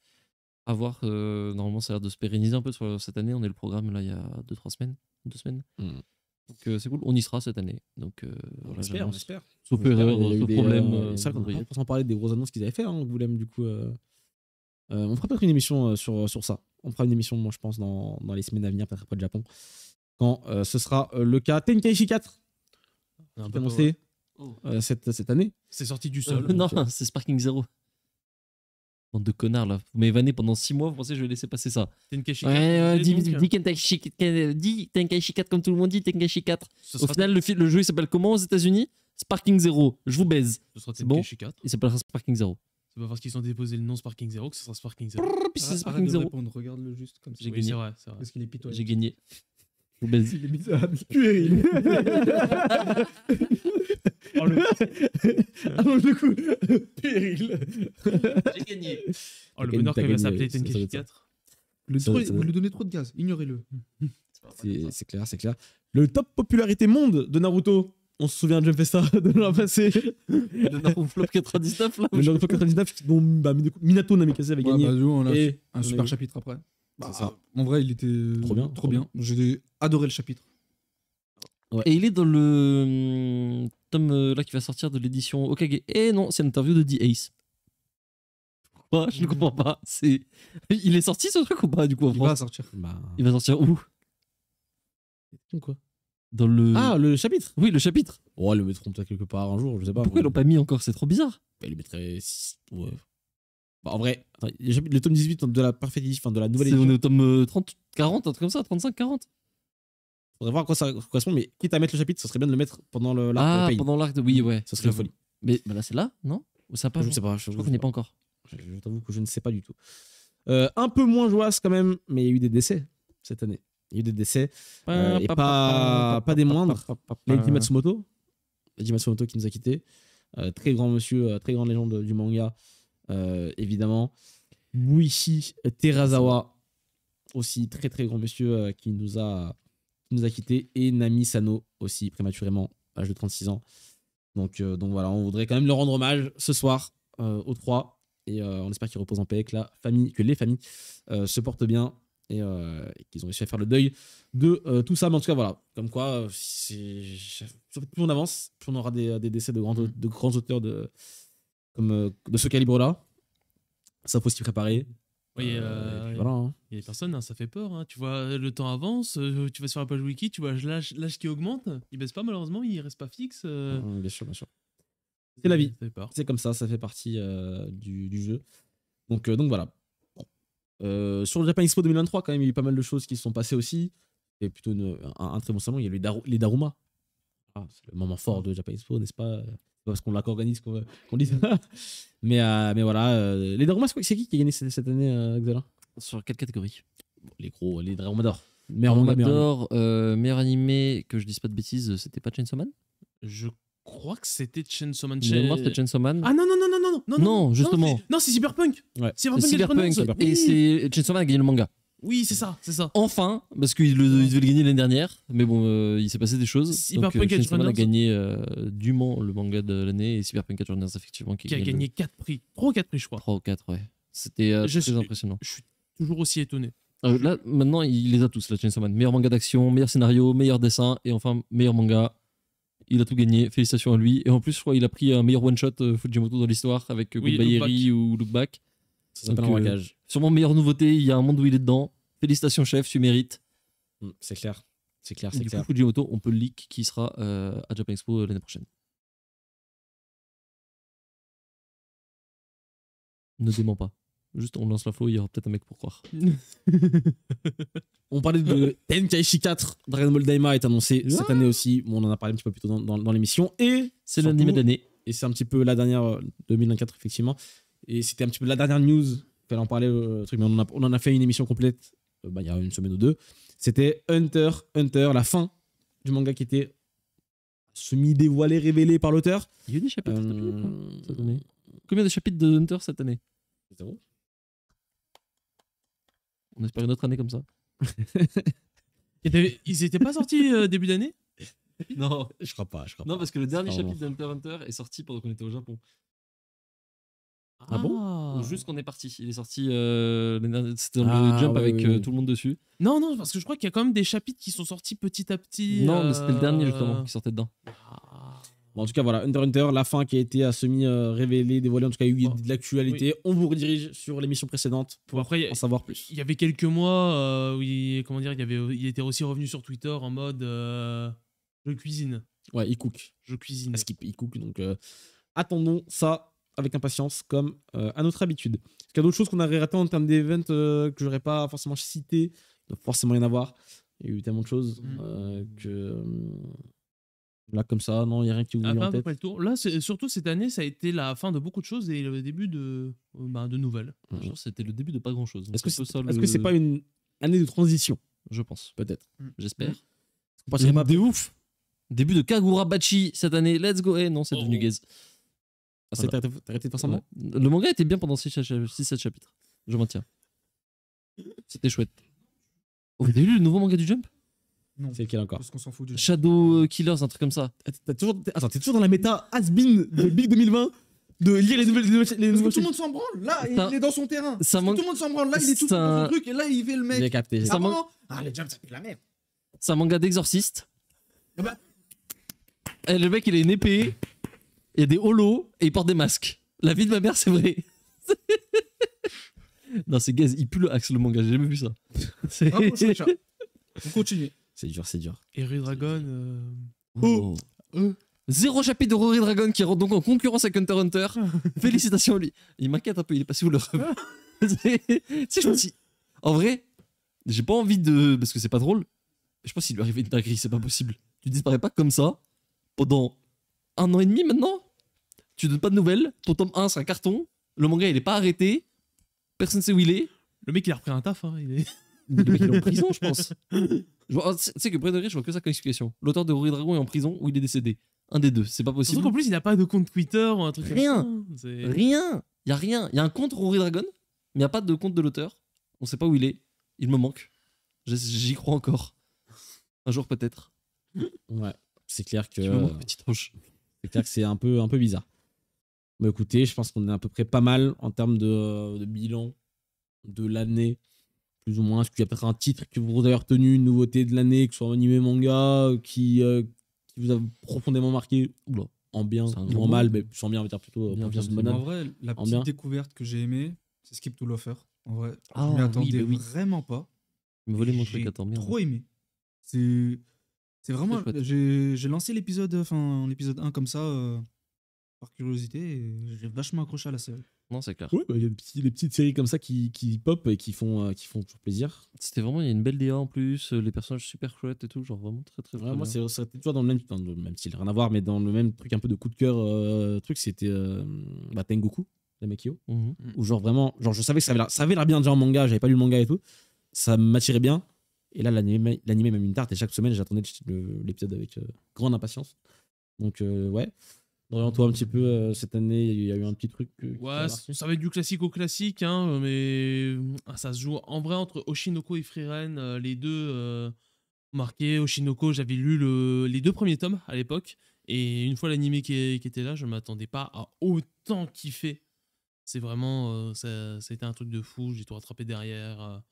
Speaker 3: à voir. Euh, normalement, ça a l'air de se pérenniser un peu sur cette année. On est le programme là il y a 2-3 semaines. Deux semaines. Hmm. Donc euh, c'est cool, on y sera cette année. Donc, euh, on espère, on espère. Sauf
Speaker 1: problème. parler des grosses annonces qu'ils avaient fait, hein, l'aime du coup. on fera peut-être une émission sur, sur ça. On fera une émission, moi, je pense, dans, dans les semaines à venir, peut-être après le Japon, quand ce sera le cas. Tenkaichi 4 un annoncé cette, cette année.
Speaker 3: C'est sorti du sol. non, c'est Sparking Zero.
Speaker 1: Bande de connards là. Vous m'avez vanné pendant
Speaker 3: 6 mois, vous pensez que je vais laisser passer ça Tenkaichi 4. Ouais, dis, Tenkaichi 4 comme tout le monde dit, t'es un Tenkaichi 4. Au final, le, jeu il s'appelle comment aux États-Unis Sparking Zero. Je vous baise. C'est bon, Il s'appellera Sparking Zero.
Speaker 2: C'est pas parce qu'ils ont déposé le nom Sparking Zero que ce sera Sparking Zero. Puis c'est Sparking Zero. Regarde-le juste comme ça. J'ai gagné. Parce qu'il est pitoyable. J'ai
Speaker 3: gagné. Vous baisez.
Speaker 2: Il est Ah
Speaker 4: le coup. J'ai gagné.
Speaker 2: Oh, le bonheur qui va s'appeler TNK
Speaker 1: 4. Le trop, vous lui
Speaker 4: donnez trop de gaz, ignorez-le.
Speaker 1: C'est clair, c'est clair. Le top popularité monde de Naruto. On se souvient de Festa de l'an passé. Le Naruto Flop 99, là. Le Naruto Flop
Speaker 4: 99, dont Minato Namikaze avait gagné. Bah, Et un super chapitre après. Bah, en vrai, il était euh, trop bien. Trop bien. J'ai adoré le chapitre.
Speaker 3: Et il est dans le hmm, tome euh, là qui va sortir de l'édition Okage. Et non, c'est une interview de The Ace. Pourquoi Je ne comprends hmm. pas. C'est... Il est sorti ce truc ou pas du coup Il va sortir. Bah. Il va sortir où Dans quoi
Speaker 1: le. Ah, le chapitre Oui, le chapitre. Ouais, le mettront peut-être quelque part un jour, je sais pas. Pourquoi ils l'ont pas mis encore C'est trop bizarre. Bah, ils le mettraient. Ouais. Bah, en vrai, le tome 18 de la de la nouvelle édition. C'est tome 30, euh, 40, un truc comme ça, 35, 40. Faudrait voir à quoi ça correspond, mais quitte à mettre le chapitre, ce serait bien de le mettre pendant l'arc. Ah, pendant l'arc Oui, ouais. Ce serait la folie. Mais bah, là, c'est là, non Ou ça pas Je ne sais pas. Je, ne connais pas encore. Je, t'avoue que je ne sais pas du tout. Euh, un peu moins joyeuse quand même, mais il y a eu des décès cette année. Il y a eu des décès. et pas, des moindres. Leiji Matsumoto. Matsumoto qui nous a quittés. Euh, très grand monsieur, très grande légende du manga. Euh, évidemment. Buichi Terazawa, aussi très très grand monsieur euh, qui nous a qui nous a quitté et Nami Sano aussi prématurément âge de 36 ans. Donc, euh, donc voilà, on voudrait quand même leur rendre hommage ce soir aux trois. Et on espère qu'ils reposent en paix, que, la famille, que les familles se portent bien et, qu'ils ont réussi à faire le deuil de tout ça. Mais en tout cas, voilà, comme quoi, plus on avance, plus on aura des, décès de grands, mm. de grands auteurs de, comme, euh, de ce calibre-là, ça faut se préparer. Oui, euh, euh, voilà, hein. il y a des personnes,
Speaker 2: hein, ça fait peur. Hein. Tu vois, le temps avance, tu vas sur la page wiki, tu vois l'âge, qui augmente, il baisse pas malheureusement, il reste pas fixe. Ah,
Speaker 1: bien sûr, bien sûr. C'est la vie. C'est comme ça, ça fait partie du, jeu. Donc, donc voilà. sur le Japan Expo 2023, quand même, il y a eu pas mal de choses qui se sont passées aussi. Et plutôt un, très bon salon. Il y a eu les, Daruma. Ah, c'est le moment fort ah. de Japan Expo, n'est-ce pas parce qu'on l'a qu'on dit mais, euh, mais voilà. Euh, les c'est qui qui a gagné cette, année, euh, Sur quelle catégorie Les gros, les Dragons Meilleur meilleur
Speaker 3: animé, que je dise pas de bêtises, c'était pas Chainsaw Man
Speaker 2: Je crois que c'était Chainsaw Man. Chainsaw Man. Ah non, non, non, non, non, non, non, justement. Non, c'est Cyberpunk. c'est Cyberpunk, Cyberpunk, Et c'est
Speaker 3: Chainsaw Man a gagné le manga.
Speaker 2: Oui, c'est ça, c'est ça. Enfin,
Speaker 3: parce qu'il devait le gagner l'année dernière, mais bon, euh, il s'est passé des choses. Cyberpunk euh, a gagné euh, dûment le manga de l'année et Cyberpunk Journals, effectivement qui, a gagné, 4 prix, 3 ou 4 prix je crois. 3 ou 4 ouais. C'était très impressionnant. Je suis toujours aussi étonné. Ah, là maintenant, il les a tous la Chainsaw Man. Meilleur manga d'action, meilleur scénario, meilleur dessin et enfin meilleur manga. Il a tout gagné, félicitations à lui. Et en plus, je crois il a pris un meilleur one-shot Fujimoto dans l'histoire avec oui, ou Lookback. C'est Ça s'appelle un Sûrement meilleure nouveauté, il y a un monde où il est dedans. Félicitations, chef, tu mérites. Mm, c'est clair. C'est clair, c'est clair. Du coup, Fujimoto, on peut le leak qui sera euh, à Japan Expo euh, l'année prochaine. Ne dément pas. Juste, on lance l'info, il y aura peut-être un mec
Speaker 1: pour croire. on parlait de Tenkaichi 4. Dragon Ball Daima est annoncé cette année aussi. Bon, on en a parlé un petit peu plus tôt dans, l'émission. Et c'est l'anime de l'année. Et c'est un petit peu la dernière 2024, euh, effectivement. Et c'était un petit peu la dernière news en parler euh, truc, on en, a, fait une émission complète euh, bah, il y a une semaine ou deux. C'était Hunter, Hunter, la fin du manga qui était semi-dévoilé, révélé par l'auteur. Il y a eu des euh, Combien de chapitres de Hunter cette année
Speaker 3: On espère une autre année comme ça. Ils n'étaient pas sortis début d'année Non. Je crois pas, Non, parce que le dernier chapitre d'Hunter Hunter est sorti pendant qu'on était au Japon.
Speaker 2: Ah, bon Ou juste
Speaker 3: qu'on est parti Il est sorti euh,
Speaker 1: c'était dans ah, Jump avec euh, tout le monde dessus.
Speaker 2: Non, non, parce que je crois qu'il y a quand même des chapitres qui sont sortis petit à petit. Non, mais c'était le dernier euh, justement qui
Speaker 1: sortait dedans. Ah. en tout cas, voilà, Hunter Hunter, la fin qui a été à semi révélée, dévoilée, en tout cas, il y a eu de l'actualité. On vous redirige sur l'émission précédente pour Après, en savoir plus.
Speaker 2: Il y avait quelques mois où il, comment dire, il, avait, était aussi revenu sur Twitter en mode
Speaker 1: je cuisine. Ouais, il cook. Je cuisine. Parce qu'il cook, donc attendons ça avec impatience comme à euh, notre habitude. Est-ce qu'il y a d'autres choses qu'on aurait raté en termes d'événements euh, que j'aurais pas forcément cité forcément rien à voir Il y a eu tellement de choses mmh. euh, que. Là, comme ça, non, il n'y a rien qui vous vient en tête. le
Speaker 2: tour. Là, surtout cette année, ça a été la fin de beaucoup de choses et le début de, bah, de nouvelles. Mmh. c'était le début de pas grand-chose. Est-ce
Speaker 1: que c'est pas une année de transition Je pense. Peut-être. Mmh. J'espère. Mmh.
Speaker 3: pas des ouf Début de Kagura Bachi cette année. Let's go. Eh non, c'est oh, devenu oh. Gaze
Speaker 1: ah, voilà. T'as arrêté de
Speaker 3: Le manga était bien pendant 6-7 chapitres. Je m'en tiens. C'était chouette. Oh, vous avez lu le nouveau manga du Jump Non. C'est lequel encore Parce qu'on s'en fout du Shadow Killers, un truc comme ça. Ah, toujours... Attends, t'es toujours dans la méta has been de Big 2020 de lire les nouvelles, les, tout le monde
Speaker 4: s'en branle là il est dans son
Speaker 3: terrain tout le monde s'en branle là il est tout un... dans son truc
Speaker 4: et là il fait le mec j'ai capté ça ah les Jump, ça fait la merde
Speaker 3: c'est un manga d'exorciste ah bah. eh, le mec il a une épée il y a des holos et ils portent des masques. La vie de ma mère, c'est vrai. non, c'est gaz il pue le axe le manga, j'ai jamais vu ça. Ah, c'est...
Speaker 4: On continue. C'est dur, c'est dur. Et
Speaker 3: dragon euh, oh. Oh. oh. Zéro chapitre de Rory Dragon qui rentre donc en concurrence avec Hunter Hunter. Félicitations à lui. Il m'inquiète un peu, il est passé où le rêve C'est en vrai, j'ai pas envie de. Parce que c'est pas drôle. Je pense qu'il lui arrive une dinguerie, c'est pas possible. Tu disparais pas comme ça pendant un an et demi maintenant tu donnes pas de nouvelles, ton tome 1 c'est un carton, le manga il est pas arrêté, personne sait où il est. Le mec il a repris un taf, hein, il est... le mec il est en prison je pense. Tu sais que Brennery, je vois que ça comme explication. L'auteur de Rory Dragon est en prison ou il est décédé. Un des deux, c'est pas possible. En plus il n'a pas de compte Twitter ou un truc Rien, hein, rien, il y a rien. Il y a un compte Rory Dragon, mais il n'y a pas de compte de l'auteur. On sait pas où il est, il me manque. J'y crois encore. Un jour peut-être.
Speaker 1: Ouais, c'est clair que. C'est clair que c'est un peu, un peu bizarre. Bah, écoutez, je pense qu'on est à peu près pas mal en termes euh, de, bilan de l'année, plus ou moins. Est-ce qu'il y a peut-être un titre que vous avez retenu, une nouveauté de l'année, que ce soit animé, manga, qui, euh, qui vous a profondément marqué en bien ou en mal, mais sans bien, on va dire plutôt. Euh, bien, bien, bien, en vrai, la petite
Speaker 4: découverte que j'ai aimée, c'est Skip to Loafer. En vrai, je ah m'y attendais
Speaker 3: vraiment pas. Me voler mon truc, Trop aimé.
Speaker 4: C'est. vraiment. J'ai lancé l'épisode, enfin l'épisode 1 comme ça par curiosité, j'ai vachement accroché à la série. Non, c'est clair. Oui,
Speaker 1: bah, il y a des, petites séries comme ça qui, qui pop et qui
Speaker 3: font, euh, qui font toujours plaisir. C'était vraiment, il y a une belle DA en plus, euh, les personnages super chouettes et tout, genre vraiment très très, Moi,
Speaker 1: c'était toujours dans le même, même style, rien à voir, mais dans le même truc un peu de coup de cœur, euh, truc, c'était bah, Tengoku, la Mekio mm genre vraiment, genre je savais que ça avait l'air, ça bien déjà en manga, j'avais pas lu le manga et tout, ça m'attirait bien. Et là, l'animé même une tarte, et chaque semaine, j'attendais l'épisode avec grande impatience. Donc, ouais. Oriente-toi un petit peu euh, cette année, il y a eu un petit truc. ouais,
Speaker 2: ça va être du classique au hein, classique, mais euh, ça se joue en vrai entre Oshinoko et Freeren, euh, les deux marqués. Oshinoko, j'avais lu les deux premiers tomes à l'époque, et une fois l'animé qui, était là, je ne m'attendais pas à autant kiffer. C'est vraiment, ça, un truc de fou, j'ai tout rattrapé derrière.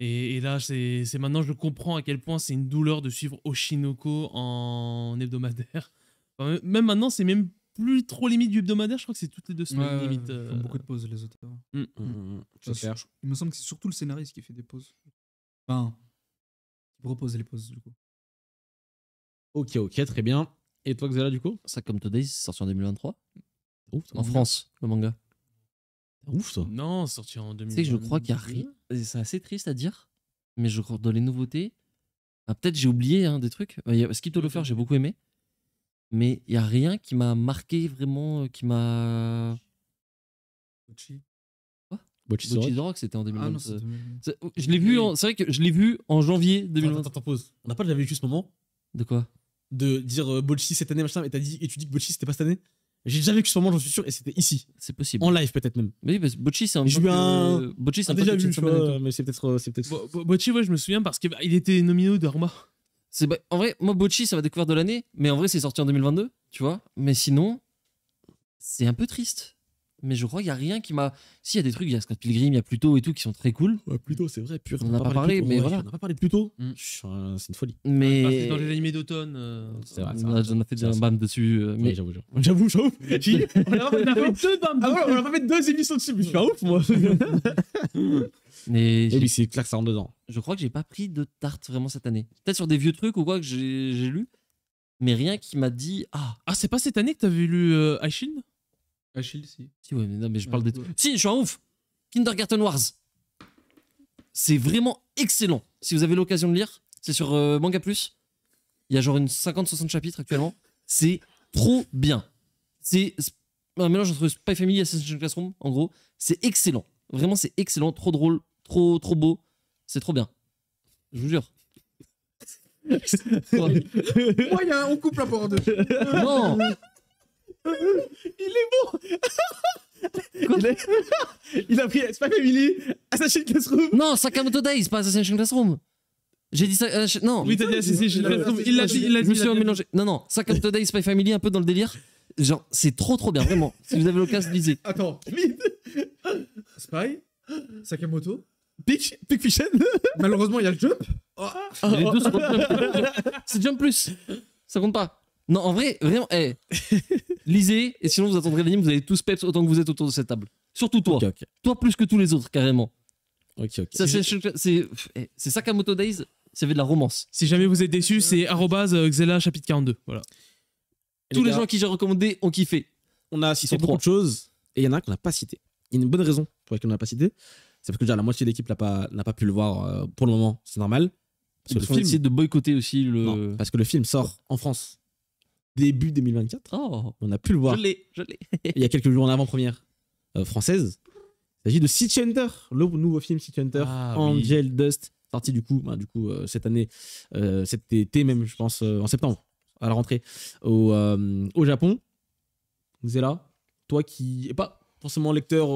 Speaker 2: Et, et, là, c'est maintenant, je comprends à quel point c'est une douleur de suivre Oshinoko en hebdomadaire euh, même maintenant, c'est même plus trop limite du hebdomadaire,
Speaker 4: je crois que c'est toutes les deux semaines limite. Ils font euh, beaucoup de pauses les auteurs. Mm, mm, mm. Il me semble que c'est surtout le scénariste qui fait des pauses. Enfin, qui propose les pauses du coup.
Speaker 3: Ok, ok, très bien. Et toi, Xela, du coup Ça, comme Today, c'est sorti en 2023. Ouf, en France, le manga. Ouf, ça Non, sorti en 2023. Tu je crois qu'il y a rien. C'est assez triste à dire, mais je crois dans les nouveautés. Peut-être j'ai oublié hein, des trucs. Euh, Skip to j'ai beaucoup aimé mais il n'y a rien qui m'a marqué vraiment, euh, qui m'a.
Speaker 4: Bochi Quoi Bocchi c'était en 2020.
Speaker 1: Ah, oh, je l'ai vu, en... c'est vrai que je l'ai vu en janvier 2020. Attends, attends, On n'a pas déjà vécu ce moment De quoi De dire euh, cette année, machin, et, as dit, et tu dis que Bochi, c'était pas cette année j'ai déjà vécu ce moment, j'en suis sûr, et c'était ici. C'est possible. En live, peut-être même. Mais oui, parce Bocci, c'est un. J'ai c'est un. Bocci, c'est un. Déjà vu, mais c'est peut-être. Euh, Peut
Speaker 3: Bocci, ouais, je me souviens parce qu'il bah, était nominé au Dharma en vrai, moi, ça va découvrir de l'année, mais en vrai, c'est sorti en 2022, tu vois. Mais sinon, c'est un peu triste mais je crois qu'il n'y a rien qui m'a. Si, il y a des trucs, il y a Scott Pilgrim, il y a Pluto et tout qui sont très cool. Ouais, Pluto, c'est vrai, pur. On n'a pas, parlé, mais voilà. On n'a
Speaker 1: pas parlé de Pluto. Mm. C'est une folie. Mais. c'est dans les animés
Speaker 2: d'automne. Euh,
Speaker 3: c'est vrai. On a, fait déjà un bam dessus. Euh, mais... J'avoue, j'avoue. J'avoue, on a
Speaker 2: fait deux bam Ah on a fait deux émissions dessus, mais je suis un ouf, moi.
Speaker 1: Mais et eh, oui, c'est clair que ça rentre dedans.
Speaker 3: Je crois que j'ai pas pris de tarte vraiment cette année. Peut-être sur des vieux trucs ou quoi que j'ai lu, mais rien qui m'a dit ah. ah, c'est pas cette année que t'avais lu euh, Aishin Achille, si. Si, ouais, mais je parle des. Si, je suis un ouf Kindergarten Wars C'est vraiment excellent. Si vous avez l'occasion de lire, c'est sur euh, Manga Plus. Il y a genre une 50-60 chapitres actuellement. C'est trop bien. C'est un mélange entre Spy Family et Assassin's Classroom, en gros. C'est excellent. Vraiment, c'est excellent. Trop drôle, trop, trop beau. C'est trop bien. Je vous jure.
Speaker 4: Moyen, on coupe la porte. Non il est
Speaker 2: bon
Speaker 3: il, a pris Spy Family, Assassin's Classroom. Non, Sakamoto Days, pas Assassin's Classroom. J'ai dit ça. Euh, non. Oui, t'as dit Assassin's euh, Classroom. Il l'a dit, il l'a Je me suis mélangé. Non, non, Sakamoto Days, Spy Family, un peu dans le délire. Genre, c'est trop trop bien, vraiment. Si
Speaker 4: vous avez l'occasion, lisez. Attends, Spy, Sakamoto, Peach, Peach Malheureusement, il y a le jump.
Speaker 5: Oh. Les deux sont
Speaker 4: C'est jump
Speaker 3: plus. Ça compte pas. Non, en vrai, vraiment, eh lisez, et sinon vous attendrez l'anime, vous allez tous peps autant que vous êtes autour de cette table. Surtout toi. Toi plus que tous les autres, carrément. Ok, ok. Eh, c'est Sakamoto Days, ça fait de la romance. Si jamais vous êtes déçu, c'est euh,
Speaker 1: Xela chapitre 42. Voilà. tous les, gens qui j'ai recommandé ont kiffé. On a cité beaucoup de choses, et il y en a un qu'on n'a pas cité. Il y a une bonne raison pour laquelle on n'a pas cité. C'est parce que déjà la moitié de l'équipe n'a pas, pu le voir euh, pour le moment, c'est normal. Parce que le film... de boycotter aussi le. parce que le film sort en France début 2024. on a pu le voir. Je l'ai, je l'ai. Il y a quelques jours en avant-première euh, française. Il s'agit de City Hunter, le nouveau film City Hunter, ah Angel Dust, sorti du coup, bah, du coup euh, cette année, euh, cet été même, je pense, en septembre, à la rentrée, au, Japon. Zéla, toi qui n'es pas forcément lecteur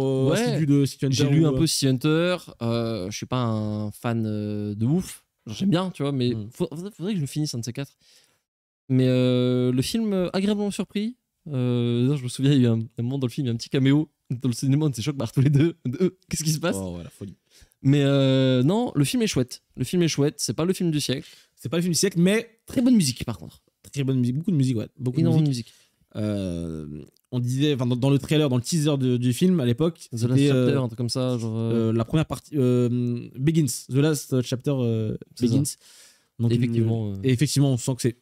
Speaker 1: de City Hunter. J'ai lu un peu City Hunter. je
Speaker 3: suis pas un fan de ouf. J'aime bien, tu vois, mais hmm. il faudrait, que je finisse un de ces quatre. Mais euh, le film, euh, agréablement surpris. Euh, je me souviens, il y a un, moment dans le film, il y a un petit caméo dans le cinéma, on s'est par tous les deux. Qu'est-ce qui se passe Oh, la folie. Mais non, le film est chouette. Le film est chouette. C'est pas le film du siècle. C'est pas le film du siècle, mais très bonne musique
Speaker 1: par contre. Très bonne musique, beaucoup de musique, ouais. Beaucoup de musique. on disait, dans, dans, le trailer, dans le teaser du film à l'époque, The Last Chapter, un truc comme ça. Genre, la première partie, Begins, The Last Chapter Begins. effectivement, effectivement, on sent que c'est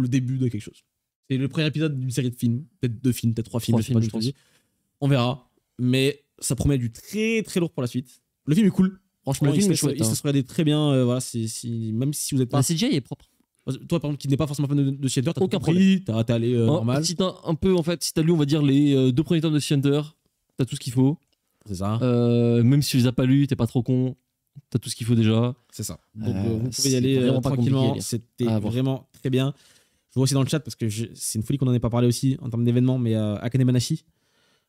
Speaker 1: le début de quelque chose. C'est le premier épisode d'une série de films, peut-être deux films, peut-être trois films, trois je sais pas, je, On verra, mais ça promet du très très lourd pour la suite. Le film est cool, franchement. Le film il, se, chouette, hein. très bien, euh, voilà, si, même si vous êtes bah, pas. La il est propre. Toi, par exemple, qui n'est pas forcément fan de, de tu t'as aucun problème. T'as, t'as allé euh, normal. Si t'as un peu, en fait, si t'as lu, on va dire, les euh, deux
Speaker 3: premiers temps de tu t'as tout ce qu'il faut. C'est ça. Euh, même si tu les as pas lus, t'es pas trop con. T'as tout ce qu'il faut déjà. C'est ça. Donc, vous pouvez y aller tranquillement. C'était vraiment
Speaker 1: très bien. Je vois aussi dans le chat parce que c'est une folie qu'on n'en ait pas parlé aussi en termes d'événements, mais à euh, Akane Manashi,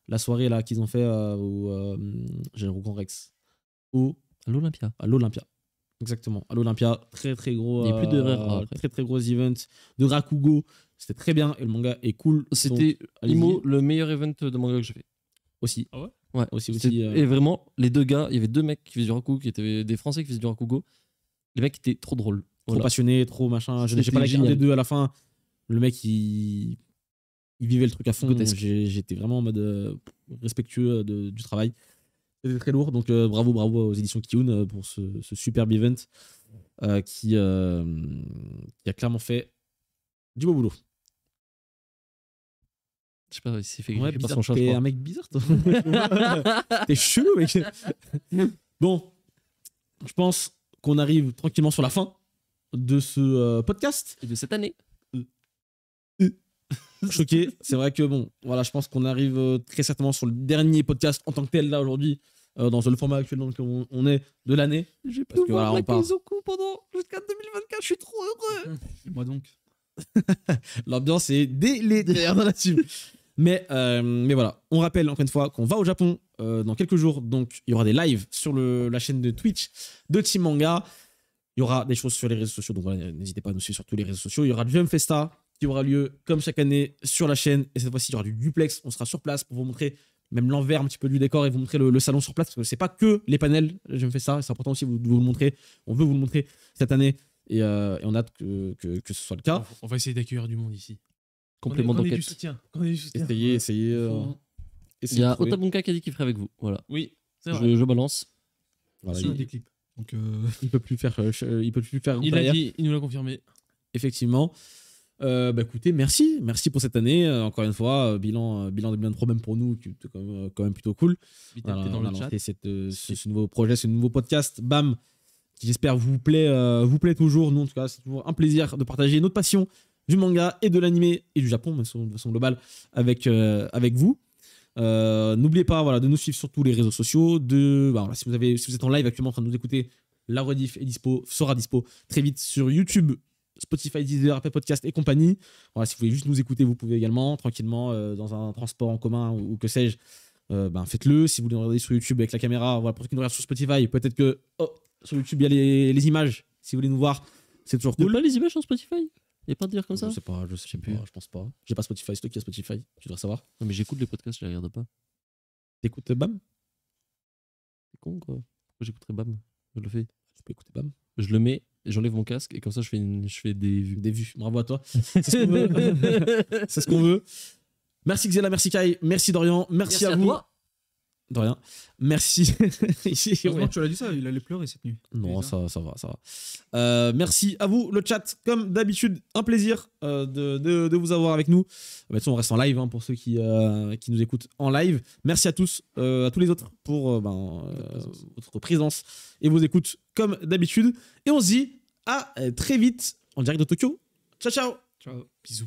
Speaker 1: la soirée là qu'ils ont fait euh, euh, au au Grand Rex, au à l'Olympia, à l'Olympia, exactement, à l'Olympia, très très gros, il plus de très très gros event de Rakugo, c'était très bien et le manga est cool. C'était le meilleur event de manga que j'ai fait. Aussi. Ah ouais. Aussi, aussi Et vraiment,
Speaker 3: les deux gars, il y avait deux mecs qui faisaient du Rakugo, qui étaient des Français qui faisaient du Rakugo. Les mecs étaient trop drôles. Trop passionnés, trop machin. Je n'ai pas la des deux
Speaker 1: à la fin le mec, il, vivait le truc à fond. J'étais vraiment en mode euh, respectueux euh, du travail. C'était très lourd. Donc euh, bravo, bravo aux éditions Kiun pour ce, superbe event qui, a clairement fait du beau boulot. Je sais pas, si c'est fait un mec bizarre, T'es chelou, mec. bon, je pense qu'on arrive tranquillement sur la fin de ce podcast. Et de cette année. choqué. C'est vrai que bon, voilà, je pense qu'on arrive euh, très certainement sur le dernier podcast en tant que tel là aujourd'hui. Euh, dans le format actuel dans lequel on, est de l'année. J'ai pu voir voilà, la
Speaker 4: pendant jusqu'à 2024, je suis trop heureux. Moi donc.
Speaker 1: L'ambiance est délétère dans la Mais, euh, mais voilà, on rappelle encore une fois qu'on va au Japon dans quelques jours, donc il y aura des lives sur le, la chaîne de Twitch de Team Manga. Il y aura des choses sur les réseaux sociaux, donc voilà, n'hésitez pas à nous suivre sur tous les réseaux sociaux. Il y aura du Jump Festa qui aura lieu comme chaque année sur la chaîne. Et cette fois-ci, il y aura du duplex. On sera sur place pour vous montrer même l'envers un petit peu du décor et vous montrer le, salon sur place. Parce que c'est pas que les panels, je me fais ça. C'est important aussi de vous, vous, le montrer. On veut vous le montrer cette année. Et, euh, on a que, que, que, ce soit le cas.
Speaker 2: On va essayer d'accueillir du monde ici.
Speaker 1: Complément d'enquête. soutien. Essayez, euh, essayez.
Speaker 3: il y a Otabonka qui a dit qu'il ferait avec vous. Voilà. Oui, Je, balance. il...
Speaker 1: Donc peut plus faire. il peut plus faire. Euh, il il nous l'a confirmé. Effectivement. Euh, bah, écoutez, merci, merci pour cette année. Euh, encore une fois, euh, bilan bilan, bilan de problème pour nous, qui est quand même, plutôt cool. On cette, ce, nouveau projet, ce nouveau podcast, bam, qui j'espère vous plaît, vous plaît toujours. Nous, en tout cas, c'est toujours un plaisir de partager notre passion du manga et de l'animé et du Japon, de façon globale, avec, avec vous. N'oubliez pas, voilà, de nous suivre sur tous les réseaux sociaux. De, bah, si vous avez, si vous êtes en live actuellement en train de nous écouter, la rediff est dispo, sera dispo très vite sur YouTube, Spotify, Deezer, Apple Podcast et compagnie. Voilà, si vous voulez juste nous écouter, vous pouvez également, tranquillement, euh, dans un transport en commun ou, que sais-je, euh, ben, faites-le. Si vous voulez regarder sur YouTube avec la caméra, voilà, pour ceux qui nous regardent sur Spotify, peut-être que oh, sur YouTube, il y a les, images. Si vous voulez nous voir, c'est toujours cool. Là, les
Speaker 3: images sur Spotify
Speaker 1: il n'y a pas de dire comme ça Je sais pas, je sais plus. je pense pas. J'ai pas Spotify, c'est toi qui as Spotify, tu devrais savoir. Non, mais j'écoute les podcasts, je les regarde pas. T'écoutes BAM C'est con quoi. Pourquoi BAM
Speaker 3: Je le fais. Tu peux écouter BAM Je le mets j'enlève mon casque et comme ça je fais, une, je fais des vues. Des vues. Bravo
Speaker 1: à toi. C'est ce qu'on veut. C'est ce qu'on veut. Merci Xela, merci Kai, merci Dorian,
Speaker 4: merci, à, vous. Toi.
Speaker 1: De rien. Merci. Tu l'as dit ça,
Speaker 4: il allait pleurer cette nuit.
Speaker 1: Non, ça, va, ça va. Euh, merci à vous, le chat. Comme d'habitude, un plaisir euh, de, vous avoir avec nous. Bah, on reste en live hein, pour ceux qui, euh, qui nous écoutent en live. Merci à tous, à tous les autres pour ben, votre présence et vos écoutes comme d'habitude. Et on se dit à très vite en direct de Tokyo. Ciao, ciao. Ciao. Bisous.